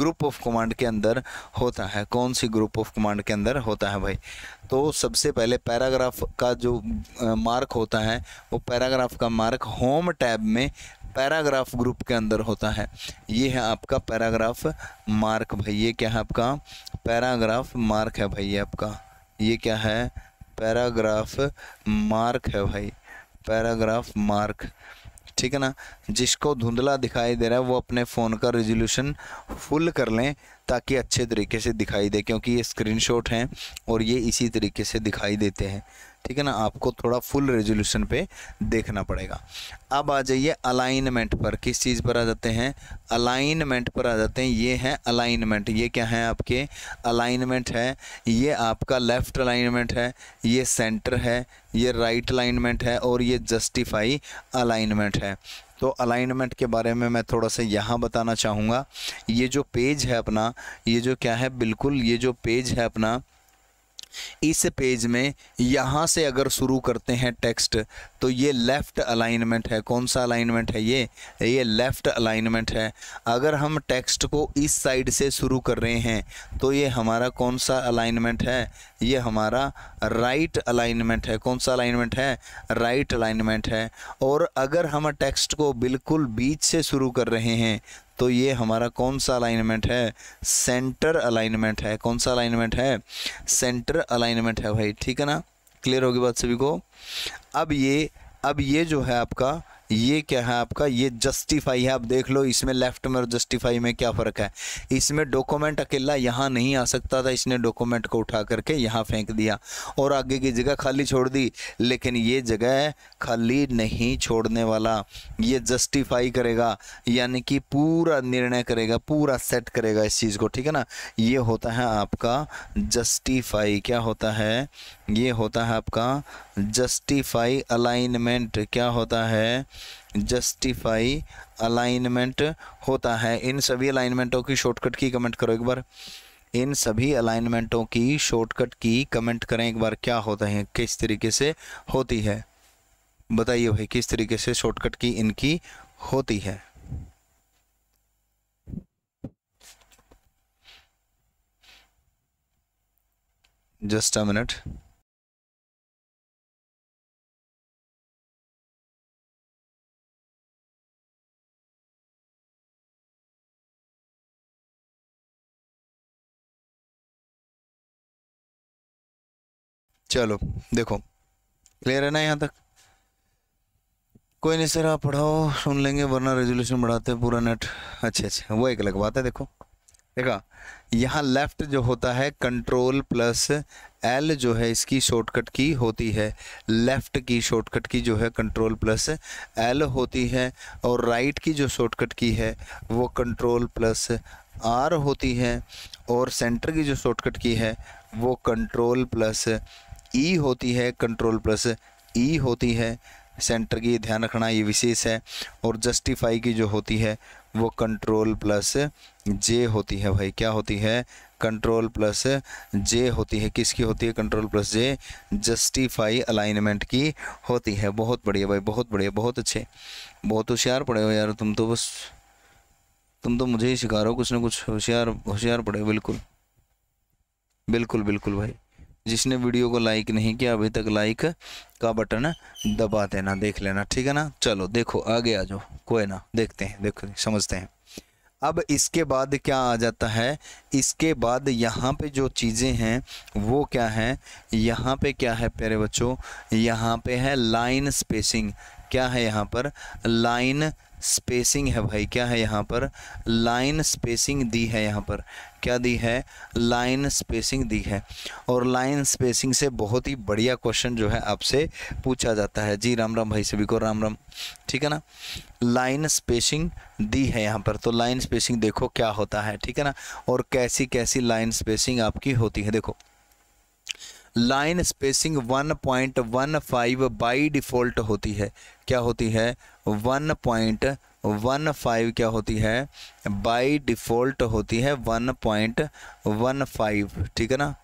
ग्रुप ऑफ कमांड के अंदर होता है कौन सी ग्रुप ऑफ कमांड के अंदर होता है भाई तो सबसे पहले पैराग्राफ का जो मार्क होता है वो पैराग्राफ का मार्क होम टैब में पैराग्राफ ग्रुप के अंदर होता है ये है आपका पैराग्राफ मार्क भाई ये क्या है आपका पैराग्राफ मार्क है भाई आपका ये क्या है पैराग्राफ मार्क है भाई पैराग्राफ मार्क ठीक है ना जिसको धुंधला दिखाई दे रहा है वो अपने फ़ोन का रेजोल्यूशन फुल कर लें ताकि अच्छे तरीके से दिखाई दे क्योंकि ये स्क्रीनशॉट हैं और ये इसी तरीके से दिखाई देते हैं ठीक है ना आपको थोड़ा फुल रेजोल्यूशन पे देखना पड़ेगा अब आ जाइए अलाइनमेंट पर किस चीज़ पर आ जाते हैं अलाइनमेंट पर आ जाते हैं ये हैं अलाइनमेंट ये क्या है आपके अलाइनमेंट है ये आपका लेफ़्ट अलाइनमेंट है ये सेंटर है ये राइट right अलाइनमेंट है और ये जस्टिफाई अलाइनमेंट है तो अलाइनमेंट के बारे में मैं थोड़ा सा यहाँ बताना चाहूँगा ये जो पेज है अपना ये जो क्या है बिल्कुल ये जो पेज है अपना इस पेज में यहाँ से अगर शुरू करते हैं टेक्स्ट तो ये लेफ़्ट अलाइनमेंट है कौन सा अलाइनमेंट है ये ये लेफ़्ट अलाइनमेंट है अगर हम टेक्स्ट को इस साइड से शुरू कर रहे हैं तो ये हमारा कौन सा अलाइनमेंट है ये हमारा राइट अलाइनमेंट है कौन सा अलाइनमेंट है राइट अलाइनमेंट है और अगर हम टेक्स्ट को बिल्कुल बीच से शुरू कर रहे हैं तो ये हमारा कौन सा अलाइनमेंट है सेंटर अलाइनमेंट है कौन सा अलाइनमेंट है सेंटर अलाइनमेंट है भाई ठीक है ना क्लियर होगी बात सभी को अब ये अब ये जो है आपका ये क्या है आपका ये जस्टिफाई है आप देख लो इसमें लेफ्ट में और जस्टिफाई में क्या फ़र्क है इसमें डॉक्यूमेंट अकेला यहाँ नहीं आ सकता था इसने डॉक्यूमेंट को उठा करके यहाँ फेंक दिया और आगे की जगह खाली छोड़ दी लेकिन ये जगह खाली नहीं छोड़ने वाला ये जस्टिफाई करेगा यानी कि पूरा निर्णय करेगा पूरा सेट करेगा इस चीज़ को ठीक है ना ये होता है आपका जस्टिफाई क्या होता है ये होता है आपका जस्टिफाई अलाइनमेंट क्या होता है जस्टिफाई अलाइनमेंट होता है इन सभी अलाइनमेंटों की शॉर्टकट की कमेंट करो एक बार इन सभी अलाइनमेंटों की शॉर्टकट की कमेंट करें एक बार क्या होता है किस तरीके से होती है बताइए भाई किस तरीके से शॉर्टकट की इनकी होती है जस्ट अ मिनट चलो देखो क्लियर है ना यहाँ तक कोई नहीं सर आप पढ़ाओ सुन लेंगे वरना रेजोल्यूशन बढ़ाते हैं पूरा नेट अच्छे अच्छा वो एक अलग बात है देखो देखा यहाँ लेफ्ट जो होता है कंट्रोल प्लस एल जो है इसकी शॉर्टकट की होती है लेफ्ट की शॉर्टकट की जो है कंट्रोल प्लस एल होती है और राइट की जो शॉर्टकट की है वो कंट्रोल प्लस आर होती है और सेंटर की जो शॉर्टकट की है वो कंट्रोल प्लस ई e होती है कंट्रोल प्लस ई होती है सेंटर की ध्यान रखना ये विशेष है और जस्टिफाई की जो होती है वो कंट्रोल प्लस जे होती है भाई क्या होती है कंट्रोल प्लस जे होती है किसकी होती है control plus J justify alignment की होती है बहुत बढ़िया भाई बहुत बढ़िया बहुत अच्छे बहुत होशियार पड़े हो यार तुम तो बस तुम तो मुझे ही सिखा रहे हो कुछ ना कुछ होशियार होशियार पड़े हो बिल्कुल बिल्कुल बिल्कुल भाई जिसने वीडियो को लाइक नहीं किया अभी तक लाइक का बटन दबा देना देख लेना ठीक है ना चलो देखो आगे आ जाओ कोई ना देखते हैं देखो समझते हैं अब इसके बाद क्या आ जाता है इसके बाद यहाँ पे जो चीज़ें हैं वो क्या है यहाँ पे क्या है प्यारे बच्चों यहाँ पे है लाइन स्पेसिंग क्या है यहाँ पर लाइन स्पेसिंग है भाई क्या है यहाँ पर लाइन स्पेसिंग दी है यहाँ पर क्या दी है लाइन स्पेसिंग दी है और लाइन स्पेसिंग से बहुत ही बढ़िया क्वेश्चन जो है आपसे पूछा जाता है जी राम राम भाई सभी को राम राम ठीक है ना लाइन स्पेसिंग दी है यहाँ पर तो लाइन स्पेसिंग देखो क्या होता है ठीक है ना और कैसी कैसी लाइन स्पेसिंग आपकी होती है देखो लाइन स्पेसिंग 1.15 बाय डिफ़ॉल्ट होती है क्या होती है वन पॉइंट वन फाइव क्या होती है बाय डिफ़ॉल्ट होती है वन पॉइंट वन फाइव ठीक है ना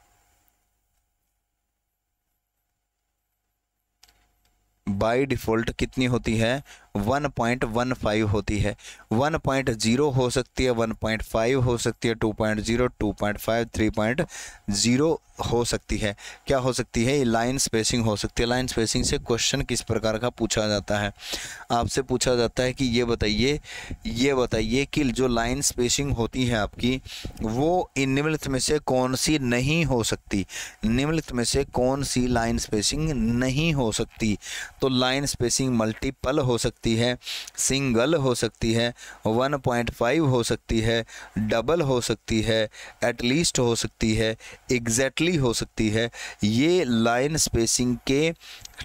बाय डिफ़ॉल्ट कितनी होती है 1.15 होती है 1.0 हो सकती है 1.5 हो सकती है 2.0 2.5 3.0 हो सकती है क्या हो सकती है लाइन स्पेसिंग हो सकती है लाइन स्पेसिंग से क्वेश्चन किस प्रकार का पूछा जाता है आपसे पूछा जाता है कि ये बताइए ये बताइए कि जो लाइन स्पेसिंग होती है आपकी वो निम्नलिखित में से कौन सी नहीं हो सकती निम्नलिखित में से कौन सी लाइन स्पेसिंग नहीं हो सकती तो लाइन स्पेसिंग मल्टीपल हो सकती सकती है सिंगल हो सकती है 1.5 हो सकती है डबल हो सकती है एटलीस्ट हो सकती है एग्जैक्टली exactly हो सकती है ये लाइन स्पेसिंग के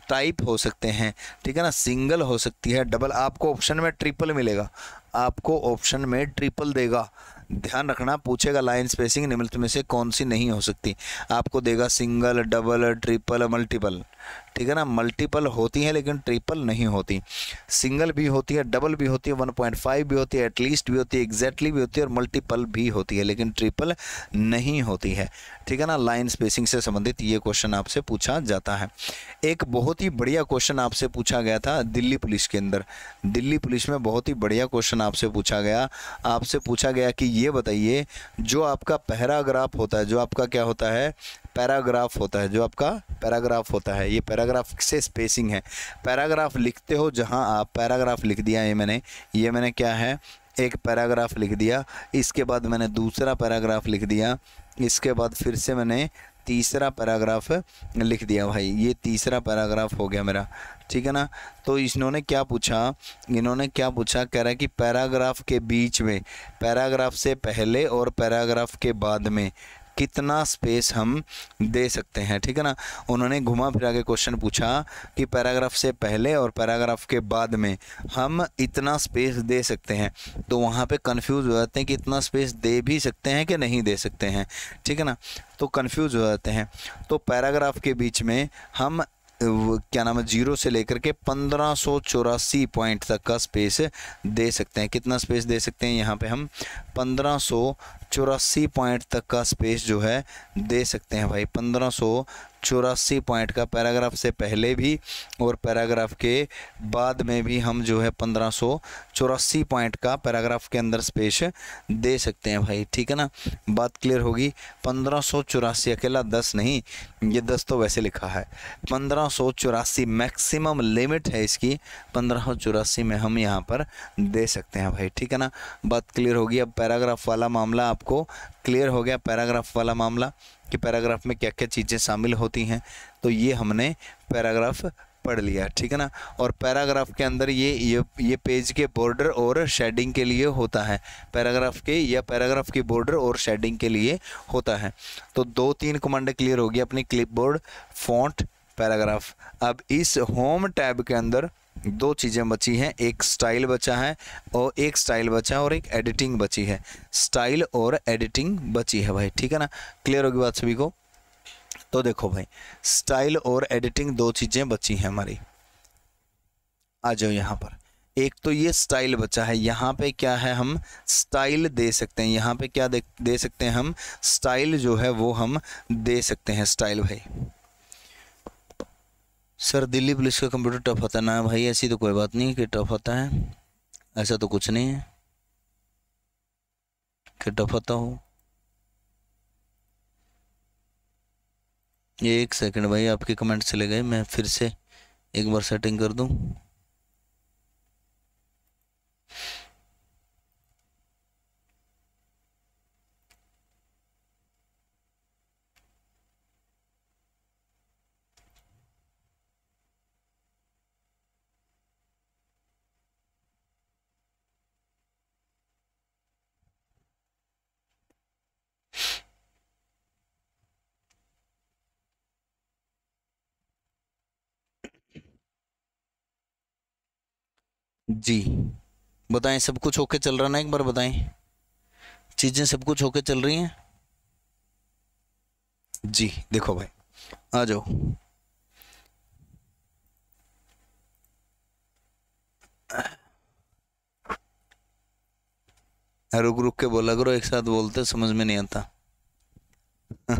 टाइप हो सकते हैं ठीक है ना सिंगल हो सकती है डबल आपको ऑप्शन में ट्रिपल मिलेगा आपको ऑप्शन में ट्रिपल देगा ध्यान रखना पूछेगा लाइन स्पेसिंग निम्नलिखित में से कौन सी नहीं हो सकती आपको देगा सिंगल डबल ट्रिपल मल्टीपल ठीक है ना मल्टीपल होती है लेकिन ट्रिपल नहीं होती सिंगल भी होती है डबल भी होती है वन पॉइंट फाइव भी होती है एटलीस्ट भी होती है एग्जैक्टली भी होती है और मल्टीपल भी होती है लेकिन ट्रिपल नहीं होती है ठीक है ना लाइन स्पेसिंग से संबंधित ये क्वेश्चन आपसे पूछा जाता है एक बहुत बहुत ही बढ़िया क्वेश्चन आपसे पूछा गया था दिल्ली पुलिस के अंदर दिल्ली पुलिस में बहुत ही बढ़िया क्वेश्चन आपसे पूछा गया आपसे पूछा गया कि ये बताइए जो आपका पैराग्राफ होता है जो आपका क्या होता है पैराग्राफ होता है जो आपका पैराग्राफ होता है ये पैराग्राफ से स्पेसिंग है पैराग्राफ लिखते हो जहाँ आप पैराग्राफ लिख दिया ये मैंने ये मैंने क्या है एक पैराग्राफ लिख दिया इसके बाद मैंने दूसरा पैराग्राफ लिख दिया इसके बाद फिर से मैंने तीसरा पैराग्राफ लिख दिया भाई ये तीसरा पैराग्राफ हो गया मेरा ठीक है ना तो इन्होंने क्या पूछा इन्होंने क्या पूछा कह रहा है कि पैराग्राफ के बीच में पैराग्राफ से पहले और पैराग्राफ के बाद में कितना स्पेस हम दे सकते हैं ठीक है ना उन्होंने घुमा फिरा के क्वेश्चन पूछा कि पैराग्राफ से पहले और पैराग्राफ के बाद में हम इतना स्पेस दे सकते हैं तो वहाँ पे कंफ्यूज हो जाते हैं कि इतना स्पेस दे भी सकते हैं कि नहीं दे सकते हैं ठीक है ना तो कंफ्यूज हो जाते हैं तो पैराग्राफ के बीच में हम क्या नाम है जीरो से लेकर के पंद्रह सौ चौरासी पॉइंट तक का स्पेस दे सकते हैं कितना स्पेस दे सकते हैं यहाँ पे हम पंद्रह सौ चौरासी पॉइंट तक का स्पेस जो है दे सकते हैं भाई पंद्रह सौ चौरासी पॉइंट का पैराग्राफ से पहले भी और पैराग्राफ के बाद में भी हम जो है पंद्रह सौ चौरासी पॉइंट का पैराग्राफ के अंदर स्पेस दे सकते हैं भाई ठीक है ना बात क्लियर होगी पंद्रह सौ चौरासी अकेला दस नहीं ये दस तो वैसे लिखा है पंद्रह सौ चौरासी मैक्सिमम लिमिट है इसकी पंद्रह सौ चौरासी में हम यहाँ पर दे सकते हैं भाई ठीक है ना बात क्लियर होगी अब पैराग्राफ वाला मामला आपको क्लियर हो गया पैराग्राफ वाला मामला कि पैराग्राफ में क्या क्या चीज़ें शामिल होती हैं तो ये हमने पैराग्राफ पढ़ लिया ठीक है ना और पैराग्राफ के अंदर ये ये ये पेज के बॉर्डर और शेडिंग के लिए होता है पैराग्राफ के या पैराग्राफ की बॉर्डर और शेडिंग के लिए होता है तो दो तीन कमांड क्लियर होगी अपनी क्लिपबोर्ड फॉन्ट पैराग्राफ अब इस होम टैब के अंदर दो चीज़ें बची हैं एक स्टाइल बचा है और एक स्टाइल बचा है और एक एडिटिंग बची है स्टाइल और एडिटिंग बची है भाई ठीक है ना क्लियर होगी बात सभी को तो देखो भाई स्टाइल और एडिटिंग दो चीज़ें बची हैं हमारी आ जाओ यहाँ पर एक तो ये स्टाइल बचा है यहाँ पे क्या है हम स्टाइल दे सकते हैं यहाँ पे क्या दे, दे सकते हैं हम स्टाइल जो है वो हम दे सकते हैं स्टाइल भाई सर दिल्ली पुलिस का कंप्यूटर टफ होता है ना भाई ऐसी तो कोई बात नहीं कि टफ होता है ऐसा तो कुछ नहीं है कि टफ होता हो एक सेकंड भाई आपके कमेंट चले गए मैं फिर से एक बार सेटिंग कर दूं जी बताएं सब कुछ होके चल रहा ना एक बार बताएं चीज़ें सब कुछ होके चल रही हैं जी देखो भाई आ जाओ रुक रुक के बोला करो एक साथ बोलते समझ में नहीं आता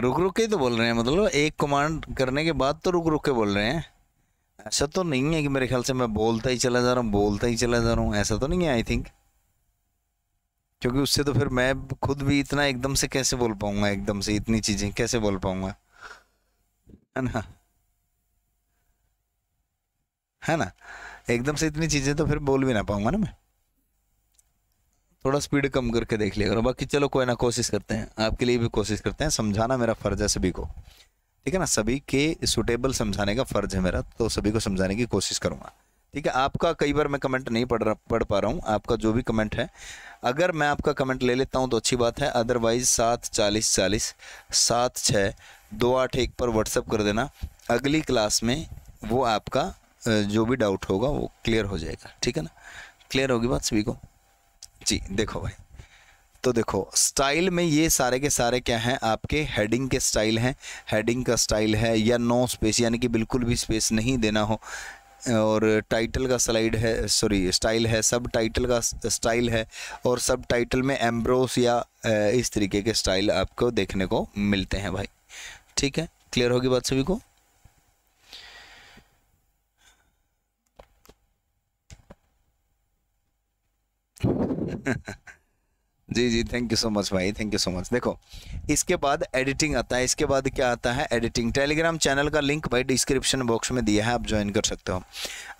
रुक रुक के ही तो बोल रहे हैं मतलब एक कमांड करने के बाद तो रुक रुक के बोल रहे हैं ऐसा तो नहीं है कि मेरे ख्याल से मैं बोलता ही चला जा रहा हूँ बोलता ही चला जा रहा हूँ ऐसा तो नहीं है आई थिंक क्योंकि उससे तो फिर मैं खुद भी इतना एकदम से कैसे बोल पाऊंगा एकदम से इतनी चीज़ें कैसे बोल पाऊंगा है ना है ना एकदम से इतनी चीज़ें तो फिर बोल भी ना पाऊंगा ना मैं थोड़ा स्पीड कम करके देख लिया करो बाकी चलो कोई ना कोशिश करते हैं आपके लिए भी कोशिश करते हैं समझाना मेरा फर्ज है सभी को ठीक है ना सभी के सुटेबल समझाने का फ़र्ज है मेरा तो सभी को समझाने की कोशिश करूंगा ठीक है आपका कई बार मैं कमेंट नहीं पढ़ रहा पढ़ पा रहा हूँ आपका जो भी कमेंट है अगर मैं आपका कमेंट ले लेता हूँ तो अच्छी बात है अदरवाइज सात चालीस चालीस सात छः दो आठ एक पर व्हाट्सअप कर देना अगली क्लास में वो आपका जो भी डाउट होगा वो क्लियर हो जाएगा ठीक है ना क्लियर होगी बात सभी को जी देखो भाई तो देखो स्टाइल में ये सारे के सारे क्या हैं आपके हेडिंग के स्टाइल हैं हेडिंग का स्टाइल है या नो स्पेस यानी कि बिल्कुल भी स्पेस नहीं देना हो और टाइटल का स्लाइड है सॉरी स्टाइल है सब टाइटल का स्टाइल है और सब टाइटल में एम्ब्रोस या इस तरीके के स्टाइल आपको देखने को मिलते हैं भाई ठीक है क्लियर होगी बात सभी को ha ha जी जी थैंक यू सो मच भाई थैंक यू सो मच देखो इसके बाद एडिटिंग आता है इसके बाद क्या आता है एडिटिंग टेलीग्राम चैनल का लिंक भाई डिस्क्रिप्शन बॉक्स में दिया है आप ज्वाइन कर सकते हो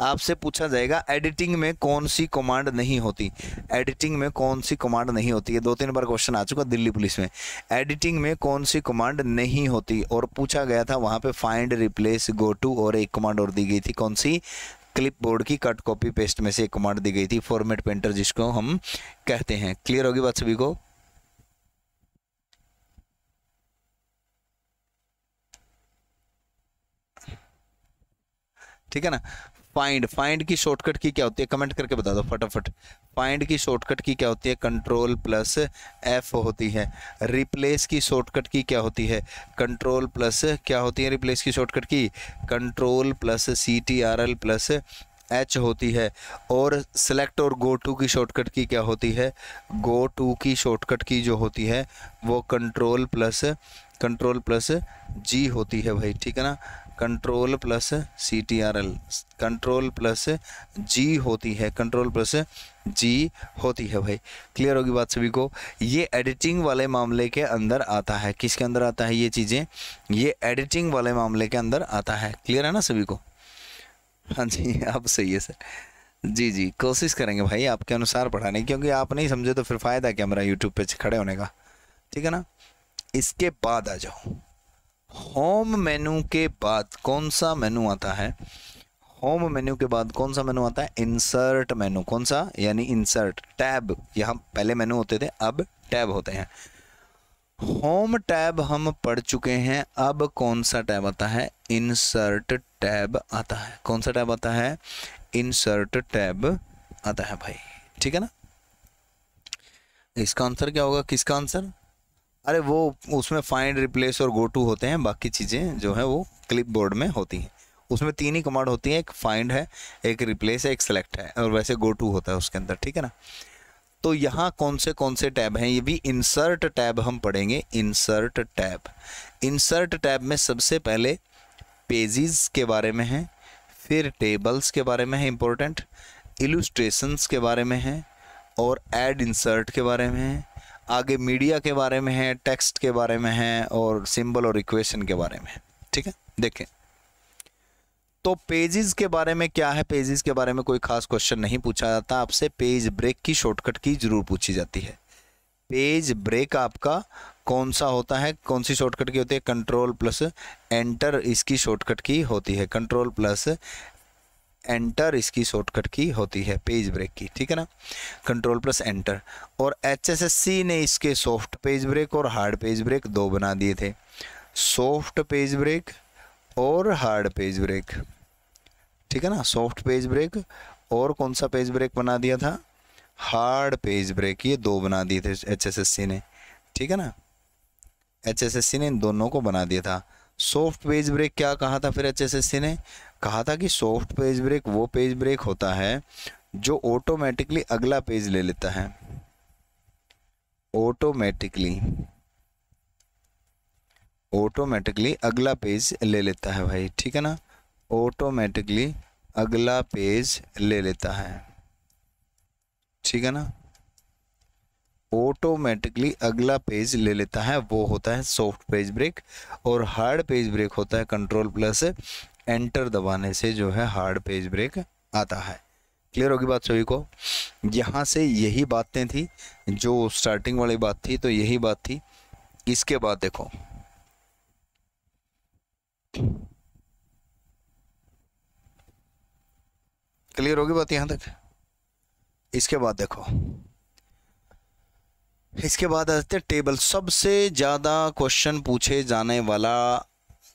आपसे पूछा जाएगा एडिटिंग में कौन सी कमांड नहीं होती एडिटिंग में कौन सी कमांड नहीं होती है दो तीन बार क्वेश्चन आ चुका दिल्ली पुलिस में एडिटिंग में कौन सी कमांड नहीं होती और पूछा गया था वहाँ पर फाइंड रिप्लेस गो टू और एक कमांड और दी गई थी कौन सी क्लिप बोर्ड की कट कॉपी पेस्ट में से एक कमांड दी गई थी फॉर्मेट पेंटर जिसको हम कहते हैं क्लियर होगी बात सभी को ठीक है ना फाइंड फाइंड की शॉर्टकट की क्या होती है कमेंट करके बता दो फटाफट फाइंड की शॉर्टकट की क्या होती है कंट्रोल प्लस एफ होती है रिप्लेस की शॉर्टकट की क्या होती है कंट्रोल प्लस क्या होती है रिप्लेस की शॉर्टकट की control plus C T R L plus H होती है और सेलेक्ट और गो टू की शॉर्टकट की क्या होती है गो टू की शॉर्टकट की जो होती है वो control plus control plus G होती है भाई ठीक है ना control plus C T R L control plus G होती है कंट्रोल प्लस जी होती है भाई क्लियर होगी बात सभी को ये एडिटिंग वाले मामले के अंदर आता है किसके अंदर आता है ये चीज़ें ये एडिटिंग वाले मामले के अंदर आता है क्लियर है ना सभी को हाँ जी आप सही है सर जी जी कोशिश करेंगे भाई आपके अनुसार पढ़ाने क्योंकि आप नहीं समझे तो फिर फ़ायदा क्या मेरा यूट्यूब पे खड़े होने का ठीक है ना इसके बाद आ जाओ होम मेनू के बाद कौन सा मेनू आता है होम मेन्यू के बाद कौन सा मेनू आता है इंसर्ट मेनू कौन सा यानी इंसर्ट टैब यहां पहले मेनू होते थे अब टैब होते हैं होम टैब हम पढ़ चुके हैं अब कौन सा टैब आता है इंसर्ट टैब आता है कौन सा टैब आता है इंसर्ट टैब आता है भाई ठीक है ना इसका आंसर क्या होगा किसका आंसर अरे वो उसमें फाइंड रिप्लेस और गो टू होते हैं बाकी चीज़ें जो है वो क्लिप बोर्ड में होती हैं उसमें तीन ही कमांड होती हैं एक फाइंड है एक रिप्लेस है एक सेलेक्ट है और वैसे गो टू होता है उसके अंदर ठीक है ना तो यहाँ कौन से कौन से टैब हैं ये भी इंसर्ट टैब हम पढ़ेंगे इंसर्ट टैब इंसर्ट टैब में सबसे पहले पेजेस के बारे में है फिर टेबल्स के बारे में है इम्पोर्टेंट इलुस्ट्रेशंस के बारे में है और एड इंसर्ट के बारे में है आगे मीडिया के बारे में है टेक्स्ट के बारे में है और सिंबल और इक्वेशन के बारे में ठीक है देखें तो पेजेस के बारे में क्या है पेजेस के बारे में कोई खास क्वेश्चन नहीं पूछा जाता आपसे पेज ब्रेक की शॉर्टकट की जरूर पूछी जाती है पेज ब्रेक आपका कौन सा होता है कौन सी शॉर्टकट की होती है कंट्रोल प्लस एंटर इसकी शॉर्टकट की होती है कंट्रोल प्लस एंटर इसकी शॉर्टकट की होती है पेज ब्रेक की ठीक है ना कंट्रोल प्लस एंटर और एच ने इसके सॉफ्ट पेज ब्रेक और हार्ड पेज ब्रेक दो बना दिए थे सॉफ्ट पेज ब्रेक और हार्ड पेज ब्रेक ठीक है ना सॉफ्ट पेज ब्रेक और कौन सा पेज ब्रेक बना दिया था हार्ड पेज ब्रेक ये दो बना दिए थे एच ने ठीक है ना एच ने इन दोनों को बना दिया था सॉफ्ट पेज ब्रेक क्या कहा था फिर एच ने कहा था कि सॉफ्ट पेज ब्रेक वो पेज ब्रेक होता है जो ऑटोमेटिकली अगला पेज ले लेता है ऑटोमेटिकली ऑटोमेटिकली अगला पेज ले लेता है भाई ठीक है ना ऑटोमेटिकली अगला पेज ले लेता है ठीक है ना ऑटोमेटिकली अगला पेज ले लेता है वो होता है सॉफ्ट पेज ब्रेक और हार्ड पेज ब्रेक होता है कंट्रोल प्लस एंटर दबाने से जो है हार्ड पेज ब्रेक आता है क्लियर होगी बात सभी को यहाँ से यही बातें थी जो स्टार्टिंग वाली बात थी तो यही बात थी इसके बाद देखो क्लियर होगी बात यहाँ तक इसके बाद देखो इसके बाद आते टेबल सबसे ज़्यादा क्वेश्चन पूछे जाने वाला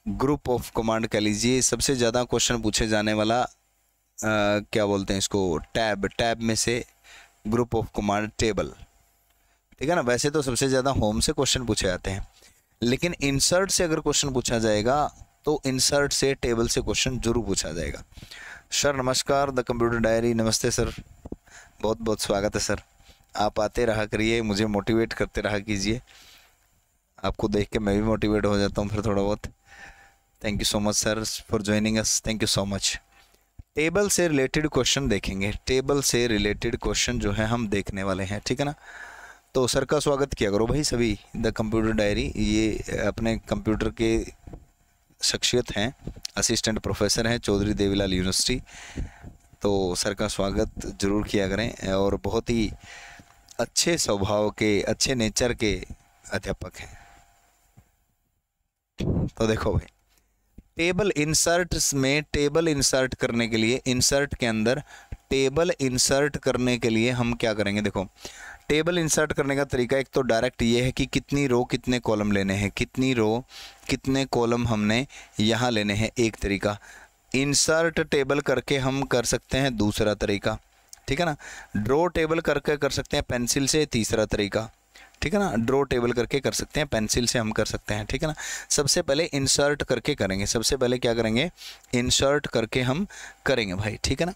ग्रुप ऑफ कमांड कह लीजिए सबसे ज़्यादा क्वेश्चन पूछे जाने वाला आ, क्या बोलते हैं इसको टैब टैब में से ग्रुप ऑफ कमांड टेबल ठीक है ना वैसे तो सबसे ज़्यादा होम से क्वेश्चन पूछे जाते हैं लेकिन इंसर्ट से अगर क्वेश्चन पूछा जाएगा तो इंसर्ट से टेबल से क्वेश्चन जरूर पूछा जाएगा सर नमस्कार द कंप्यूटर डायरी नमस्ते सर बहुत बहुत स्वागत है सर आप आते रहा करिए मुझे मोटिवेट करते रहा कीजिए आपको देख के मैं भी मोटिवेट हो जाता हूँ फिर थोड़ा बहुत thank you so much sir for joining us thank you so much table से रिलेटेड क्वेश्चन देखेंगे टेबल से रिलेटेड क्वेश्चन जो है हम देखने वाले हैं ठीक है ना तो सर का स्वागत किया करो भाई सभी द कंप्यूटर डायरी ये अपने कंप्यूटर के शख्सियत हैं असिस्टेंट प्रोफेसर हैं चौधरी देवीलाल यूनिवर्सिटी तो सर का स्वागत जरूर किया करें और बहुत ही अच्छे स्वभाव के अच्छे नेचर के अध्यापक हैं तो देखो भाई टेबल इंसर्ट में टेबल इंसर्ट करने के लिए इंसर्ट के अंदर टेबल इंसर्ट करने के लिए हम क्या करेंगे देखो टेबल इंसर्ट करने का तरीका एक तो डायरेक्ट ये है कि कितनी रो कितने कॉलम लेने हैं कितनी रो कितने कॉलम हमने यहाँ लेने हैं एक तरीका इंसर्ट टेबल करके हम कर सकते हैं दूसरा तरीका ठीक है ना ड्रॉ टेबल करके कर सकते हैं पेंसिल से तीसरा तरीका ठीक है ना ड्रॉ टेबल करके कर सकते हैं पेंसिल से हम कर सकते हैं ठीक है ना सबसे पहले इंसर्ट करके करेंगे सबसे पहले क्या करेंगे इंसर्ट करके हम करेंगे भाई ठीक है ना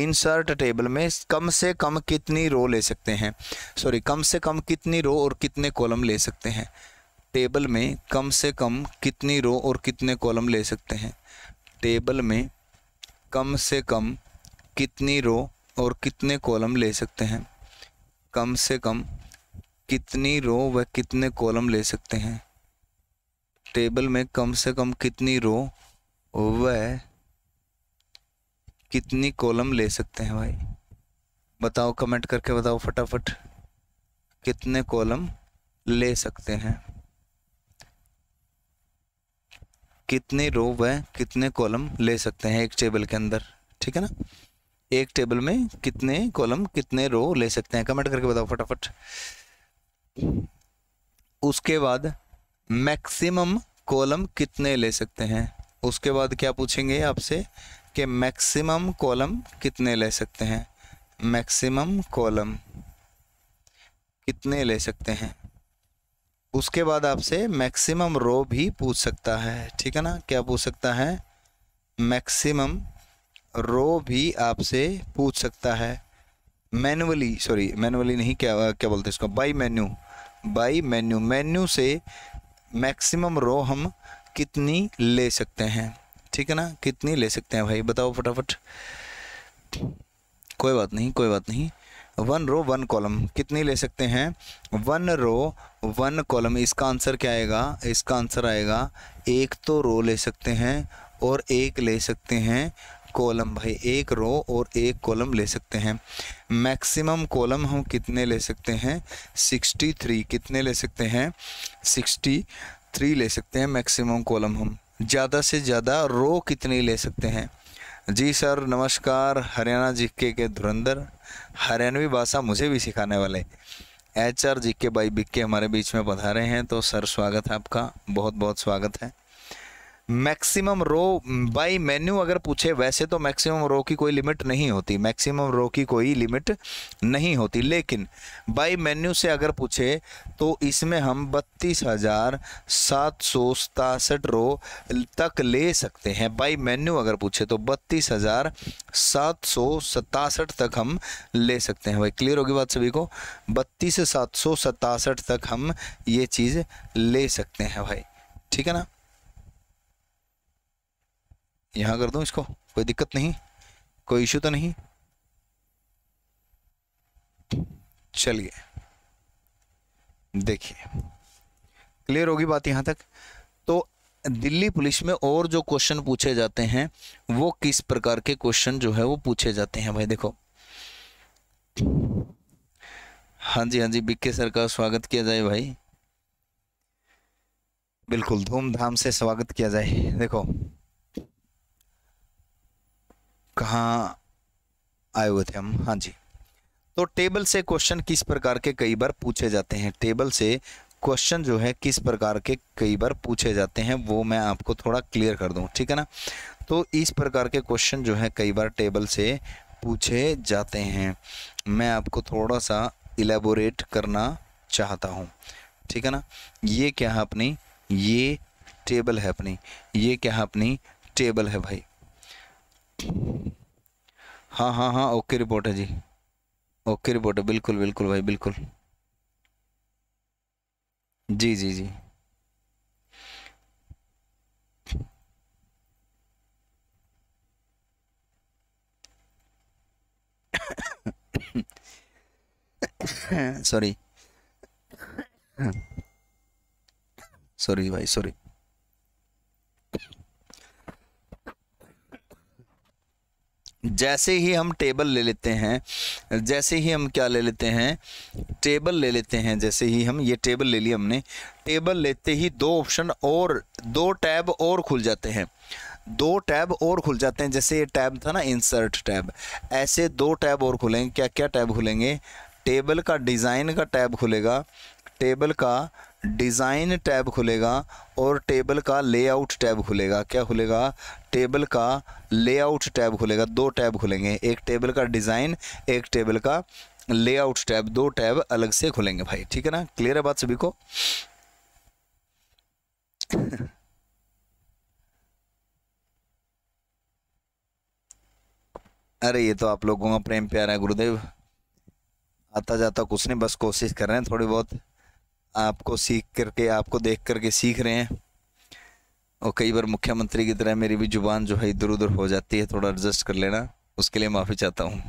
इंसर्ट टेबल में कम से कम कितनी रो ले सकते हैं सॉरी कम से कम कितनी रो और कितने कॉलम ले सकते हैं टेबल में कम से कम कितनी रो और कितने कॉलम ले सकते हैं टेबल में कम से कम कितनी रो और कितने कॉलम ले सकते हैं कम से कम कितनी रो व कितने कॉलम ले सकते हैं टेबल में कम से कम कितनी रो व कितनी कॉलम ले सकते हैं भाई बताओ कमेंट करके बताओ फटाफट कितने कॉलम ले सकते हैं कितने रो व कितने कॉलम ले सकते हैं एक टेबल के अंदर ठीक है ना एक टेबल में कितने कॉलम कितने रो ले सकते हैं कमेंट करके बताओ फटाफट उसके बाद मैक्सिमम कॉलम कितने ले सकते हैं उसके बाद क्या पूछेंगे आपसे कि मैक्सिमम कॉलम कितने ले सकते हैं मैक्सिमम कॉलम कितने ले सकते हैं उसके बाद आपसे मैक्सिमम रो भी पूछ सकता है ठीक है ना क्या पूछ सकता है मैक्सिमम रो भी आपसे पूछ सकता है मैनुअली सॉरी मैनुअली नहीं क्या क्या बोलते इसको by menu by menu menu से मैक्सिमम रो हम कितनी ले सकते हैं ठीक है ना कितनी ले सकते हैं भाई बताओ फटाफट कोई बात नहीं कोई बात नहीं वन रो वन कॉलम कितनी ले सकते हैं वन रो वन कॉलम इसका आंसर क्या आएगा इसका आंसर आएगा एक तो रो ले सकते हैं और एक ले सकते हैं कॉलम भाई एक रो और एक कॉलम ले सकते हैं मैक्सिमम कॉलम हम कितने ले सकते हैं सिक्सटी थ्री कितने ले सकते हैं सिक्सटी थ्री ले सकते हैं मैक्सिमम कॉलम हम ज़्यादा से ज़्यादा रो कितनी ले सकते हैं जी सर नमस्कार हरियाणा जी के धुरंधर हरियाणवी भाषा मुझे भी सिखाने वाले एच आर जिक्के बाई बिक्के हमारे बीच में रहे हैं तो सर स्वागत है आपका बहुत बहुत स्वागत है मैक्सिमम रो बाय मेन्यू अगर पूछे वैसे तो मैक्सिमम रो की कोई लिमिट नहीं होती मैक्सिमम रो की कोई लिमिट नहीं होती लेकिन बाय मेन्यू से अगर पूछे तो इसमें हम बत्तीस हज़ार सात सौ सतासठ रो तक ले सकते हैं बाय मेन्यू अगर पूछे तो बत्तीस हज़ार सात सौ सतासठ तक हम ले सकते हैं भाई क्लियर होगी बात सभी को बत्तीस सात सौ सतासठ तक हम ये चीज़ ले सकते हैं भाई ठीक है ना यहाँ कर दूँ इसको कोई दिक्कत नहीं कोई इशू तो नहीं चलिए देखिए क्लियर होगी बात यहाँ तक तो दिल्ली पुलिस में और जो क्वेश्चन पूछे जाते हैं वो किस प्रकार के क्वेश्चन जो है वो पूछे जाते हैं भाई देखो हाँ जी हाँ जी बिके सर का स्वागत किया जाए भाई बिल्कुल धूमधाम से स्वागत किया जाए देखो कहाँ आए हुए थे हम हाँ जी तो टेबल से क्वेश्चन किस प्रकार के कई बार पूछे जाते हैं टेबल से क्वेश्चन जो है किस प्रकार के कई बार पूछे जाते हैं वो मैं आपको थोड़ा क्लियर कर दूँ ठीक है ना तो इस प्रकार के क्वेश्चन जो है कई बार टेबल से पूछे जाते हैं मैं आपको थोड़ा सा इलेबोरेट करना चाहता हूँ ठीक है ना ये क्या है अपनी ये टेबल है अपनी ये क्या है अपनी टेबल है भाई हाँ हाँ हाँ ओके रिपोर्ट है जी ओके रिपोर्ट है बिल्कुल बिल्कुल भाई बिल्कुल जी जी जी सॉरी सॉरी भाई सॉरी जैसे ही हम टेबल ले लेते हैं जैसे ही हम क्या ले लेते हैं टेबल ले लेते हैं जैसे ही हम ये टेबल ले लिया हमने टेबल लेते ही दो ऑप्शन और दो टैब और खुल जाते हैं दो टैब और खुल जाते हैं जैसे ये टैब था ना इंसर्ट टैब ऐसे दो टैब और खुलेंगे क्या क्या टैब खुलेंगे टेबल का डिज़ाइन का टैब खुलेगा टेबल का डिज़ाइन टैब खुलेगा और टेबल का लेआउट टैब खुलेगा क्या खुलेगा टेबल का लेआउट टैब खुलेगा दो टैब खुलेंगे एक टेबल का डिज़ाइन एक टेबल का लेआउट टैब दो टैब अलग से खुलेंगे भाई ठीक है ना क्लियर है बात सभी को अरे ये तो आप लोगों का प्रेम प्यारा है गुरुदेव आता जाता कुछ नहीं बस कोशिश कर रहे हैं थोड़ी बहुत आपको सीख करके आपको देख करके सीख रहे हैं और कई बार मुख्यमंत्री की तरह मेरी भी ज़ुबान जो है इधर उधर हो जाती है थोड़ा एडजस्ट कर लेना उसके लिए माफ़ी चाहता हूँ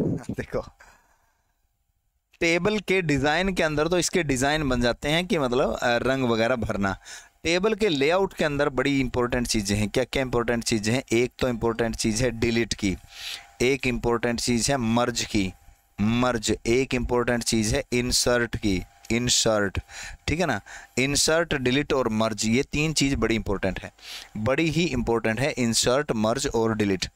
देखो टेबल के डिज़ाइन के अंदर तो इसके डिज़ाइन बन जाते हैं कि मतलब रंग वगैरह भरना टेबल के लेआउट के अंदर बड़ी इंपॉर्टेंट चीज़ें हैं क्या क्या इंपॉर्टेंट चीज़ें हैं एक तो इंपॉर्टेंट चीज़ है डिलीट की एक इंपॉर्टेंट चीज़ है मर्ज की मर्ज एक इंपॉर्टेंट चीज़ है इंसर्ट की इंसर्ट ठीक है ना इंसर्ट डिलीट और मर्ज ये तीन चीज़ बड़ी इंपॉर्टेंट है बड़ी ही इंपॉर्टेंट है इंसर्ट मर्ज और डिलीट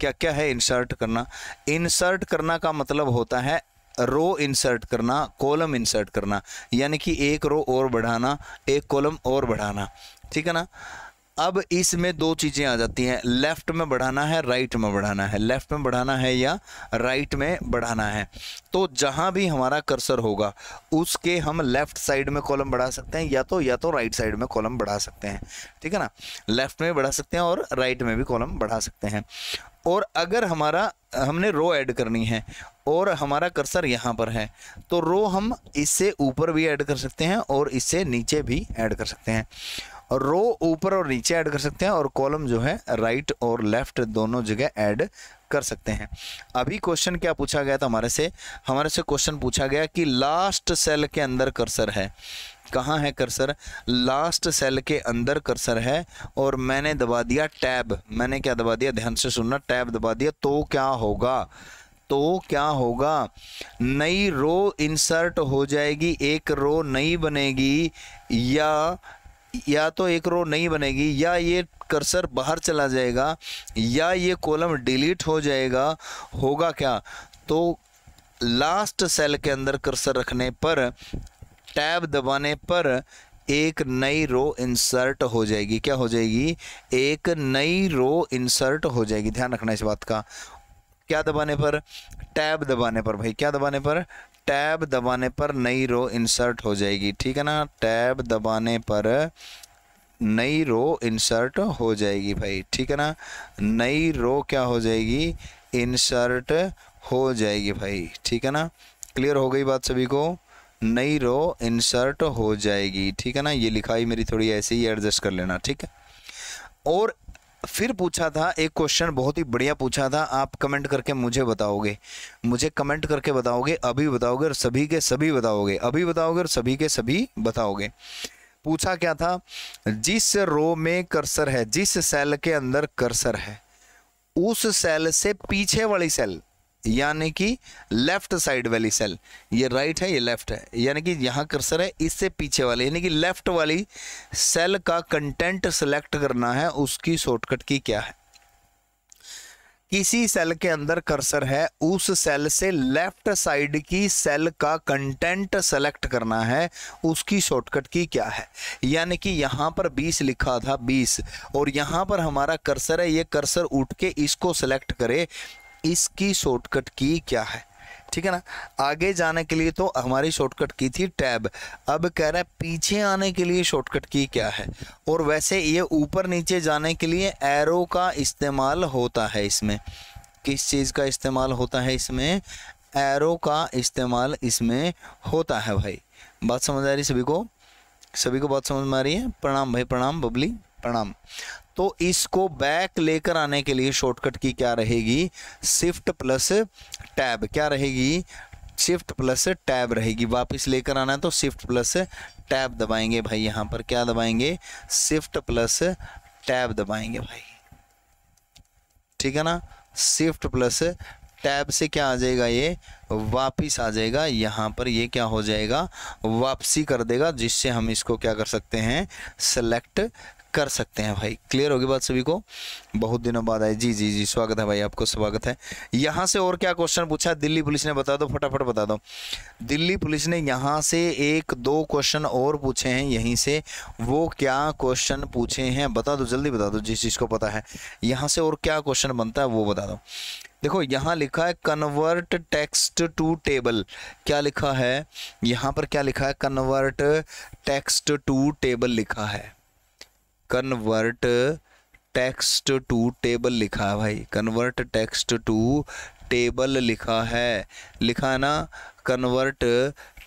क्या क्या है इंसर्ट करना इंसर्ट करना का मतलब होता है रो इंसर्ट करना कॉलम इंसर्ट करना यानी कि एक रो और बढ़ाना एक कॉलम और बढ़ाना ठीक है ना अब इसमें दो चीज़ें आ जाती हैं लेफ्ट में बढ़ाना है राइट में बढ़ाना है लेफ्ट में बढ़ाना है या राइट में बढ़ाना है तो जहाँ भी हमारा कर्सर होगा उसके हम लेफ्ट साइड में कॉलम बढ़ा सकते हैं या तो या तो राइट साइड में कॉलम बढ़ा सकते हैं ठीक है ना लेफ्ट में बढ़ा सकते हैं और राइट में भी कॉलम बढ़ा सकते हैं और अगर हमारा हमने रो ऐड करनी है और हमारा कर्सर यहाँ पर है तो रो हम इससे ऊपर भी ऐड कर सकते हैं और इससे नीचे भी ऐड कर सकते हैं रो ऊपर और नीचे ऐड कर सकते हैं और कॉलम जो है राइट और लेफ्ट दोनों जगह ऐड कर सकते हैं अभी क्वेश्चन क्या पूछा गया था हमारे से हमारे से क्वेश्चन पूछा गया कि लास्ट सेल के अंदर कर्सर है कहाँ है कर्सर लास्ट सेल के अंदर कर्सर है और मैंने दबा दिया टैब मैंने क्या दबा दिया ध्यान से सुनना टैब दबा दिया तो क्या होगा तो क्या होगा नई रो इंसर्ट हो जाएगी एक रो नई बनेगी या या तो एक रो नहीं बनेगी या ये कर्सर बाहर चला जाएगा या ये कॉलम डिलीट हो जाएगा होगा क्या तो लास्ट सेल के अंदर कर्सर रखने पर टैब दबाने पर एक नई रो इंसर्ट हो जाएगी क्या हो जाएगी एक नई रो इंसर्ट हो जाएगी ध्यान रखना इस बात का क्या दबाने पर टैब दबाने पर भाई क्या दबाने पर टैब दबाने पर नई रो इंसर्ट हो जाएगी ठीक है ना टैब दबाने पर नई रो इंसर्ट हो जाएगी भाई ठीक है ना नई रो क्या हो जाएगी इंसर्ट हो जाएगी भाई ठीक है ना क्लियर हो गई बात सभी को नई रो इंसर्ट हो जाएगी ठीक है ना ये लिखाई मेरी थोड़ी ऐसे ही एडजस्ट कर लेना ठीक है और फिर पूछा था एक क्वेश्चन बहुत ही बढ़िया पूछा था आप कमेंट करके मुझे बताओगे मुझे कमेंट करके बताओगे अभी बताओगे और सभी के सभी बताओगे अभी बताओगे और सभी के सभी बताओगे पूछा क्या था जिस रो में कर्सर है जिस सेल के अंदर कर्सर है उस सेल से पीछे वाली सेल यानी कि लेफ्ट साइड वाली सेल ये राइट है ये लेफ्ट है यानी कि यहाँ कर्सर है इससे पीछे वाले यानी कि लेफ्ट वाली सेल का कंटेंट सेलेक्ट करना है उसकी शॉर्टकट की क्या है किसी सेल के अंदर कर्सर है उस सेल से लेफ्ट साइड की सेल का कंटेंट सेलेक्ट करना है उसकी शॉर्टकट की क्या है यानी कि यहाँ पर 20 लिखा था 20 और यहाँ पर हमारा कर्सर है ये कर्सर उठ के इसको सेलेक्ट करे इसकी शॉर्टकट की क्या है ठीक है ना आगे जाने के लिए तो हमारी शॉर्टकट की थी टैब अब कह रहा है पीछे आने के लिए शॉर्टकट की क्या है और वैसे ये ऊपर नीचे जाने के लिए एरो का इस्तेमाल होता है इसमें किस चीज़ का इस्तेमाल होता है इसमें एरो का इस्तेमाल इसमें होता है भाई बात समझ आ रही सभी को सभी को बात समझ में आ रही है प्रणाम भाई प्रणाम बबली प्रणाम तो इसको बैक लेकर आने के लिए शॉर्टकट की क्या रहेगी शिफ्ट प्लस टैब क्या रहेगी शिफ्ट प्लस टैब रहेगी वापस लेकर आना है तो शिफ्ट प्लस टैब दबाएंगे भाई यहाँ पर क्या दबाएंगे शिफ्ट प्लस टैब दबाएंगे भाई ठीक है ना शिफ्ट प्लस टैब से क्या आ जाएगा ये वापिस आ जाएगा यहाँ पर ये क्या हो जाएगा वापसी कर देगा जिससे हम इसको क्या कर सकते हैं सेलेक्ट कर सकते हैं भाई क्लियर होगी बात सभी को बहुत दिनों बाद आए जी जी जी स्वागत है भाई आपको स्वागत है यहाँ से और क्या क्वेश्चन पूछा है दिल्ली पुलिस ने बता दो फटाफट बता दो दिल्ली पुलिस ने यहाँ से एक दो क्वेश्चन और पूछे हैं यहीं से वो क्या क्वेश्चन पूछे हैं बता दो जल्दी बता दो जिस चीज़ को पता है यहाँ से और क्या क्वेश्चन बनता है वो बता दो देखो यहाँ लिखा है कन्वर्ट टेक्स्ट टू टेबल क्या लिखा है यहाँ पर क्या लिखा है कन्वर्ट टेक्स्ट टू टेबल लिखा है कन्वर्ट टेक्स्ट टू टेबल लिखा है भाई कन्वर्ट टेक्स्ट टू टेबल लिखा है लिखा ना कन्वर्ट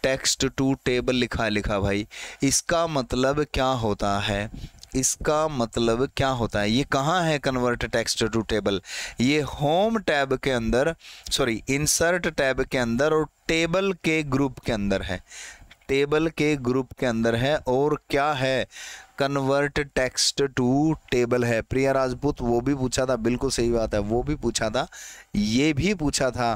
टेक्स्ट टू टेबल लिखा लिखा भाई इसका मतलब क्या होता है इसका मतलब क्या होता है ये कहाँ है कन्वर्ट टेक्स्ट टू टेबल ये होम टैब के अंदर सॉरी इंसर्ट टैब के अंदर और टेबल के ग्रुप के अंदर है टेबल के ग्रुप के अंदर है और क्या है कन्वर्ट टेक्स्ट टू टेबल है प्रिया राजपूत वो भी पूछा था बिल्कुल सही बात है वो भी पूछा था ये भी पूछा था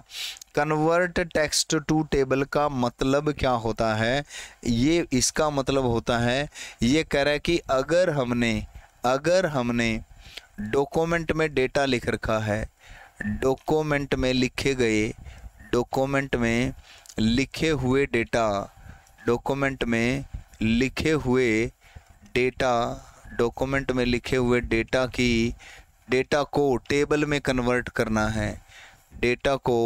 कन्वर्ट टेक्स्ट टू टेबल का मतलब क्या होता है ये इसका मतलब होता है ये कह रहा है कि अगर हमने अगर हमने डॉक्यूमेंट में डेटा लिख रखा है डॉक्यूमेंट में लिखे गए डॉक्यूमेंट में लिखे हुए डेटा डॉक्यूमेंट में लिखे हुए डेटा डॉक्यूमेंट में लिखे हुए डेटा की डेटा को टेबल में कन्वर्ट करना है डेटा को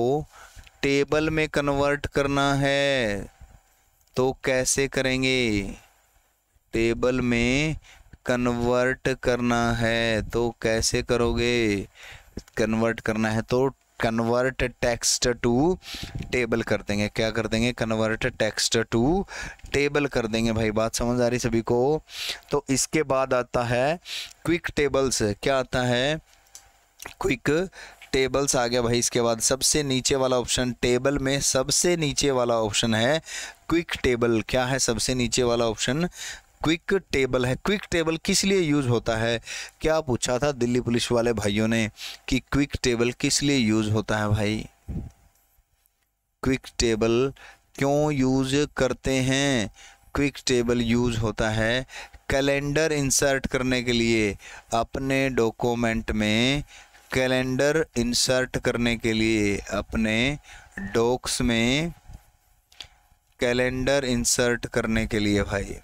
टेबल में कन्वर्ट करना है तो कैसे करेंगे टेबल में कन्वर्ट करना है तो कैसे करोगे कन्वर्ट करना है तो कन्वर्ट टेक्स्ट टू टेबल कर देंगे क्या कर देंगे कन्वर्ट टेक्स्ट टू टेबल कर देंगे भाई बात समझ आ रही सभी को तो इसके बाद आता है क्विक टेबल्स क्या आता है क्विक टेबल्स आ गया भाई इसके बाद सबसे नीचे वाला ऑप्शन टेबल में सबसे नीचे वाला ऑप्शन है क्विक टेबल क्या है सबसे नीचे वाला ऑप्शन क्विक टेबल है क्विक टेबल किस लिए यूज़ होता है क्या पूछा था दिल्ली पुलिस वाले भाइयों ने कि क्विक टेबल किस लिए यूज़ होता है भाई क्विक टेबल क्यों यूज़ करते हैं क्विक टेबल यूज़ होता है कैलेंडर इंसर्ट करने के लिए अपने डॉक्यूमेंट में कैलेंडर इंसर्ट करने के लिए अपने डॉक्स में कैलेंडर इंसर्ट करने के लिए भाई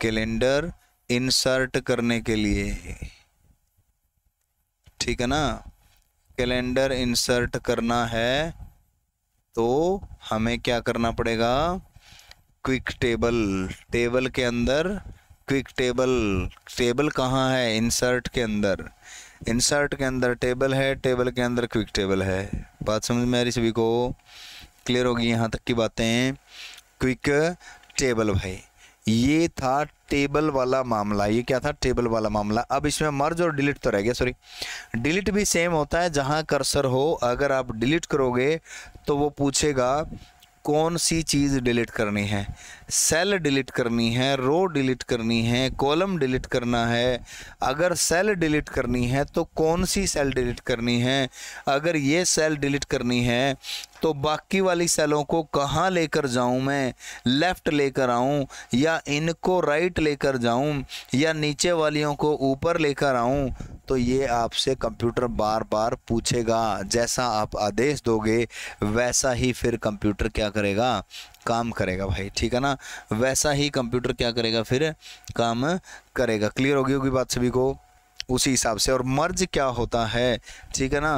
कैलेंडर इंसर्ट करने के लिए ठीक है ना कैलेंडर इंसर्ट करना है तो हमें क्या करना पड़ेगा क्विक टेबल टेबल के अंदर क्विक टेबल टेबल कहाँ है इंसर्ट के अंदर इंसर्ट के अंदर टेबल है टेबल के अंदर क्विक टेबल है बात समझ में आ रही सभी को क्लियर होगी यहाँ तक की बातें क्विक टेबल भाई ये था टेबल वाला मामला ये क्या था टेबल वाला मामला अब इसमें मर्ज और डिलीट तो रह गया सॉरी डिलीट भी सेम होता है जहां कर्सर हो अगर आप डिलीट करोगे तो वो पूछेगा कौन सी चीज़ डिलीट करनी है सेल डिलीट करनी है रो डिलीट करनी है कॉलम डिलीट करना है अगर सेल डिलीट करनी है तो कौन सी सेल डिलीट करनी है अगर ये सेल डिलीट करनी है तो बाकी वाली सेलों को कहाँ लेकर जाऊँ मैं लेफ़्ट लेकर आऊँ या इनको राइट लेकर जाऊँ या नीचे वालियों को ऊपर लेकर आऊँ तो ये आपसे कंप्यूटर बार बार पूछेगा जैसा आप आदेश दोगे वैसा ही फिर कंप्यूटर क्या करेगा काम करेगा भाई ठीक है ना वैसा ही कंप्यूटर क्या करेगा फिर काम करेगा क्लियर होगी होगी बात सभी को उसी हिसाब से और मर्ज क्या होता है ठीक है ना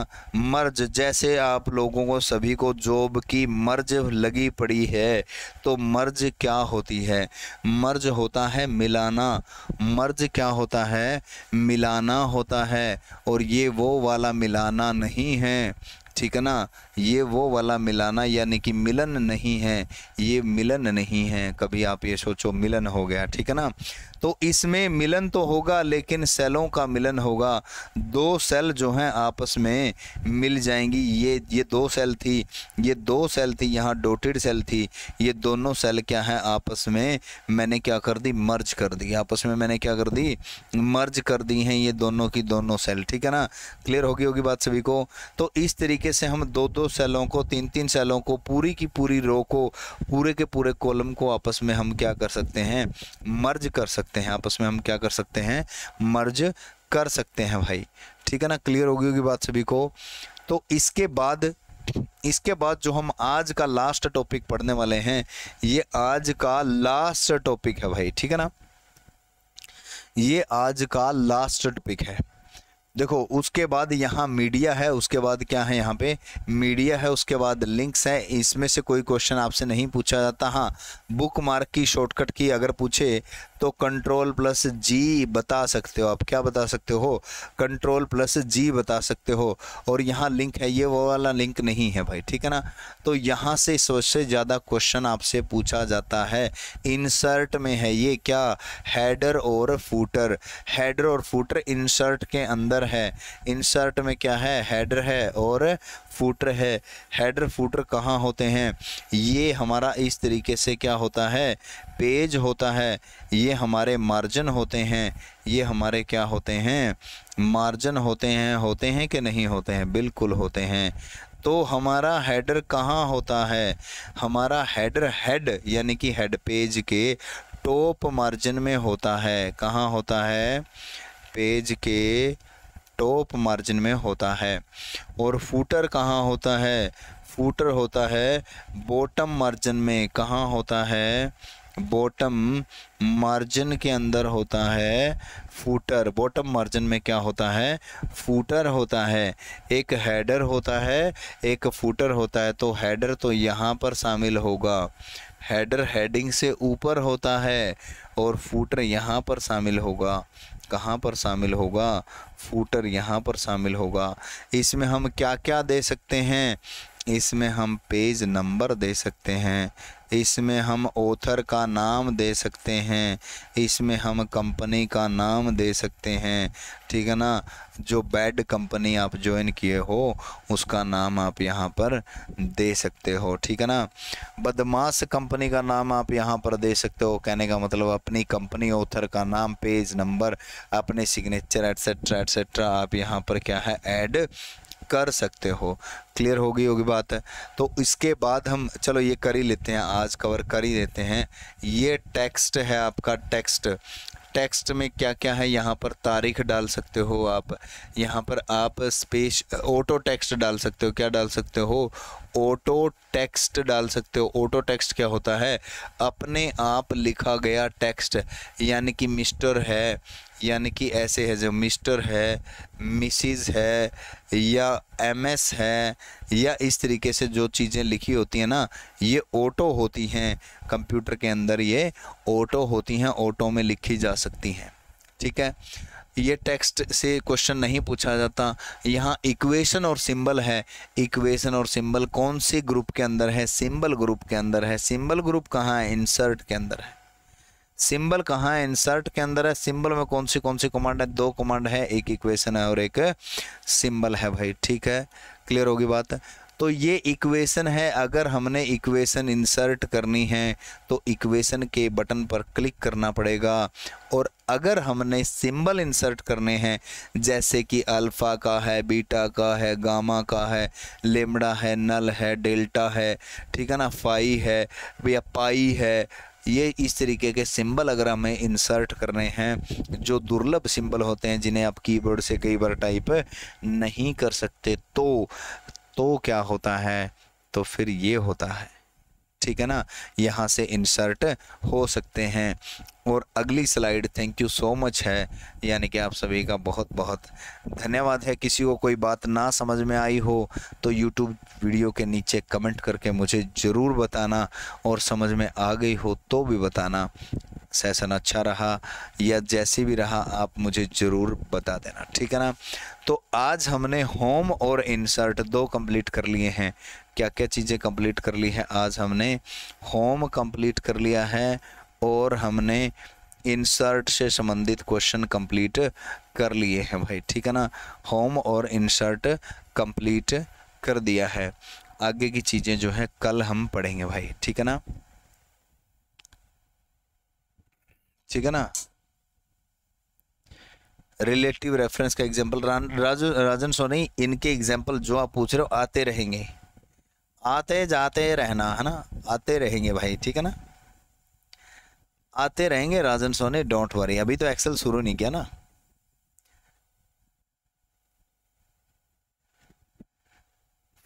मर्ज जैसे आप लोगों को सभी को जॉब की मर्ज लगी पड़ी है तो मर्ज क्या होती है मर्ज होता है मिलाना मर्ज क्या होता है मिलाना होता है और ये वो वाला मिलाना नहीं है ठीक है ना ये वो वाला मिलाना यानी कि मिलन नहीं है ये मिलन नहीं है कभी आप ये सोचो मिलन हो गया ठीक है ना तो इसमें मिलन तो होगा लेकिन सेलों का मिलन होगा दो सेल जो हैं आपस में मिल जाएंगी ये ये दो सेल थी ये दो सेल थी यहाँ डोटेड सेल थी ये दोनों सेल क्या है आपस में मैंने क्या कर दी मर्ज कर दी आपस में मैंने क्या कर दी मर्ज कर दी हैं ये दोनों की दोनों सेल ठीक है ना क्लियर होगी होगी बात सभी को तो इस तरीके से हम दो दो सेलों को तीन तीन सेलों को पूरी की पूरी रो को पूरे के पूरे कॉलम को आपस में हम क्या कर सकते हैं मर्ज कर सकते हैं आपस में हम क्या कर सकते हैं मर्ज कर सकते हैं भाई ठीक है ना क्लियर होगी होगी बात सभी को तो इसके बाद इसके बाद जो हम आज का लास्ट टॉपिक पढ़ने वाले हैं ये आज का लास्ट टॉपिक है भाई ठीक है ना ये आज का लास्ट टॉपिक है देखो उसके बाद यहाँ मीडिया है उसके बाद क्या है यहाँ पे मीडिया है उसके बाद लिंक्स है इसमें से कोई क्वेश्चन आपसे नहीं पूछा जाता हाँ बुक मार्क की शॉर्टकट की अगर पूछे तो कंट्रोल प्लस जी बता सकते हो आप क्या बता सकते हो कंट्रोल प्लस जी बता सकते हो और यहाँ लिंक है ये वो वाला लिंक नहीं है भाई ठीक है ना तो यहाँ से सबसे ज़्यादा क्वेश्चन आपसे पूछा जाता है इंसर्ट में है ये क्या हैडर और फूटर हैडर और फूटर इंसर्ट के अंदर है इंसर्ट में क्या है हैडर है और फूटर है हेडर फूटर कहाँ होते हैं ये हमारा इस तरीके से क्या होता है पेज होता है ये हमारे मार्जिन होते हैं ये हमारे क्या होते हैं मार्जिन होते हैं होते हैं कि नहीं होते हैं बिल्कुल होते हैं तो हमारा हेडर कहाँ होता है हमारा हेडर हेड यानी कि हेड पेज के टॉप मार्जिन में होता है कहाँ होता है पेज के टॉप मार्जिन में होता है और फूटर कहाँ होता है फूटर होता है बॉटम मार्जिन में कहाँ होता है बॉटम मार्जिन के अंदर होता है फूटर बॉटम मार्जिन में क्या होता है फूटर होता है एक हेडर होता है एक फूटर होता है तो हेडर तो यहाँ पर शामिल होगा हेडर हेडिंग से ऊपर होता है और फूटर यहाँ पर शामिल होगा कहाँ पर शामिल होगा फूटर यहाँ पर शामिल होगा इसमें हम क्या क्या दे सकते हैं इसमें हम पेज नंबर दे सकते हैं इसमें हम ऑथर का नाम दे सकते हैं इसमें हम कंपनी का नाम दे सकते हैं ठीक है ना जो बैड कंपनी आप ज्वाइन किए हो उसका नाम आप यहाँ पर दे सकते हो ठीक है ना बदमाश कंपनी का नाम आप यहाँ पर दे सकते हो कहने का मतलब अपनी कंपनी ऑथर का नाम पेज नंबर अपने सिग्नेचर एट्सेट्रा एट्सेट्रा आप यहाँ पर क्या है ऐड कर सकते हो क्लियर हो गई होगी बात है तो इसके बाद हम चलो ये कर ही लेते हैं आज कवर कर ही देते हैं ये टेक्स्ट है आपका टेक्स्ट टेक्स्ट में क्या क्या है यहाँ पर तारीख डाल सकते हो आप यहाँ पर आप स्पेस ऑटो टेक्स्ट डाल सकते हो क्या डाल सकते हो ऑटो टेक्स्ट डाल सकते हो ऑटो टेक्स्ट क्या होता है अपने आप लिखा गया टेक्स्ट यानी कि मिस्टर है यानी कि ऐसे है जो मिस्टर है मिसिज है या एमएस है या इस तरीके से जो चीज़ें लिखी होती हैं ना ये ऑटो होती हैं कंप्यूटर के अंदर ये ऑटो होती हैं ऑटो में लिखी जा सकती हैं ठीक है ये टेक्स्ट से क्वेश्चन नहीं पूछा जाता यहाँ इक्वेशन और सिंबल है इक्वेशन और सिंबल कौन से ग्रुप के अंदर है सिंबल ग्रुप के अंदर है सिंबल ग्रुप कहाँ है इंसर्ट के अंदर है सिंबल कहाँ है इंसर्ट के अंदर है सिंबल में कौन सी कौन सी कमांड है दो कमांड है एक इक्वेशन है और एक सिंबल है भाई ठीक है क्लियर होगी बात तो ये इक्वेशन है अगर हमने इक्वेशन इंसर्ट करनी है तो इक्वेशन के बटन पर क्लिक करना पड़ेगा और अगर हमने सिंबल इंसर्ट करने हैं जैसे कि अल्फ़ा का है बीटा का है गामा का है लेमड़ा है नल है डेल्टा है ठीक है ना फाई है या पाई है ये इस तरीके के सिंबल अगर हमें इंसर्ट करने हैं जो दुर्लभ सिंबल होते हैं जिन्हें आप कीबोर्ड से कई बार टाइप नहीं कर सकते तो तो क्या होता है तो फिर ये होता है ठीक है ना यहाँ से इंसर्ट हो सकते हैं और अगली slide thank you so much है यानी कि आप सभी का बहुत बहुत धन्यवाद है किसी को कोई बात ना समझ में आई हो तो यूट्यूब वीडियो के नीचे कमेंट करके मुझे ज़रूर बताना और समझ में आ गई हो तो भी बताना सेशन अच्छा रहा या जैसी भी रहा आप मुझे ज़रूर बता देना ठीक है ना तो आज हमने होम और इंसर्ट दो कंप्लीट कर लिए हैं क्या क्या चीज़ें कंप्लीट कर ली हैं आज हमने होम कंप्लीट कर लिया है और हमने इंसर्ट से संबंधित क्वेश्चन कंप्लीट कर लिए हैं भाई ठीक है ना होम और इंसर्ट कंप्लीट कर दिया है आगे की चीज़ें जो है कल हम पढ़ेंगे भाई ठीक है ना ठीक है ना रिलेटिव रेफरेंस का एग्जाम्पल राजन सोनी इनके एग्जाम्पल जो आप पूछ रहे हो आते रहेंगे आते जाते रहना है ना आते रहेंगे भाई ठीक है ना आते रहेंगे राजन सोने डोंट वरी अभी तो एक्सेल शुरू नहीं किया ना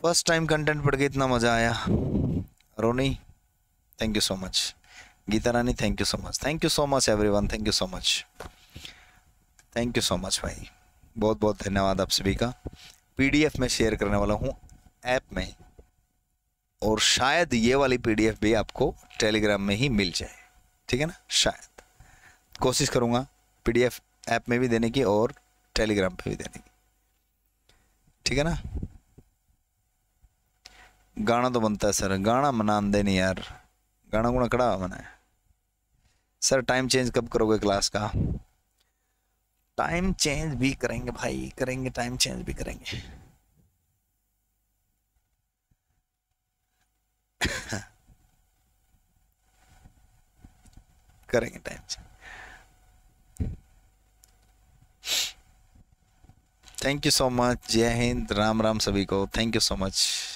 फर्स्ट टाइम कंटेंट पढ़ के इतना मज़ा आया Roni thank you so much Geeta Rani thank you so much thank you so much everyone thank you so much thank you so much भाई बहुत बहुत धन्यवाद आप सभी का पीडीएफ में शेयर करने वाला हूँ ऐप में और शायद ये वाली पीडीएफ भी आपको टेलीग्राम में ही मिल जाए ठीक है ना शायद कोशिश करूँगा पीडीएफ ऐप में भी देने की और टेलीग्राम पे भी देने की ठीक है ना गाना तो बनता है सर गाना मना दे नहीं यार गाना गुना कड़ा मना है सर टाइम चेंज कब करोगे क्लास का टाइम चेंज भी करेंगे भाई करेंगे टाइम चेंज भी करेंगे करेंगे टाइम से थैंक यू सो मच जय हिंद राम राम सभी को थैंक यू सो मच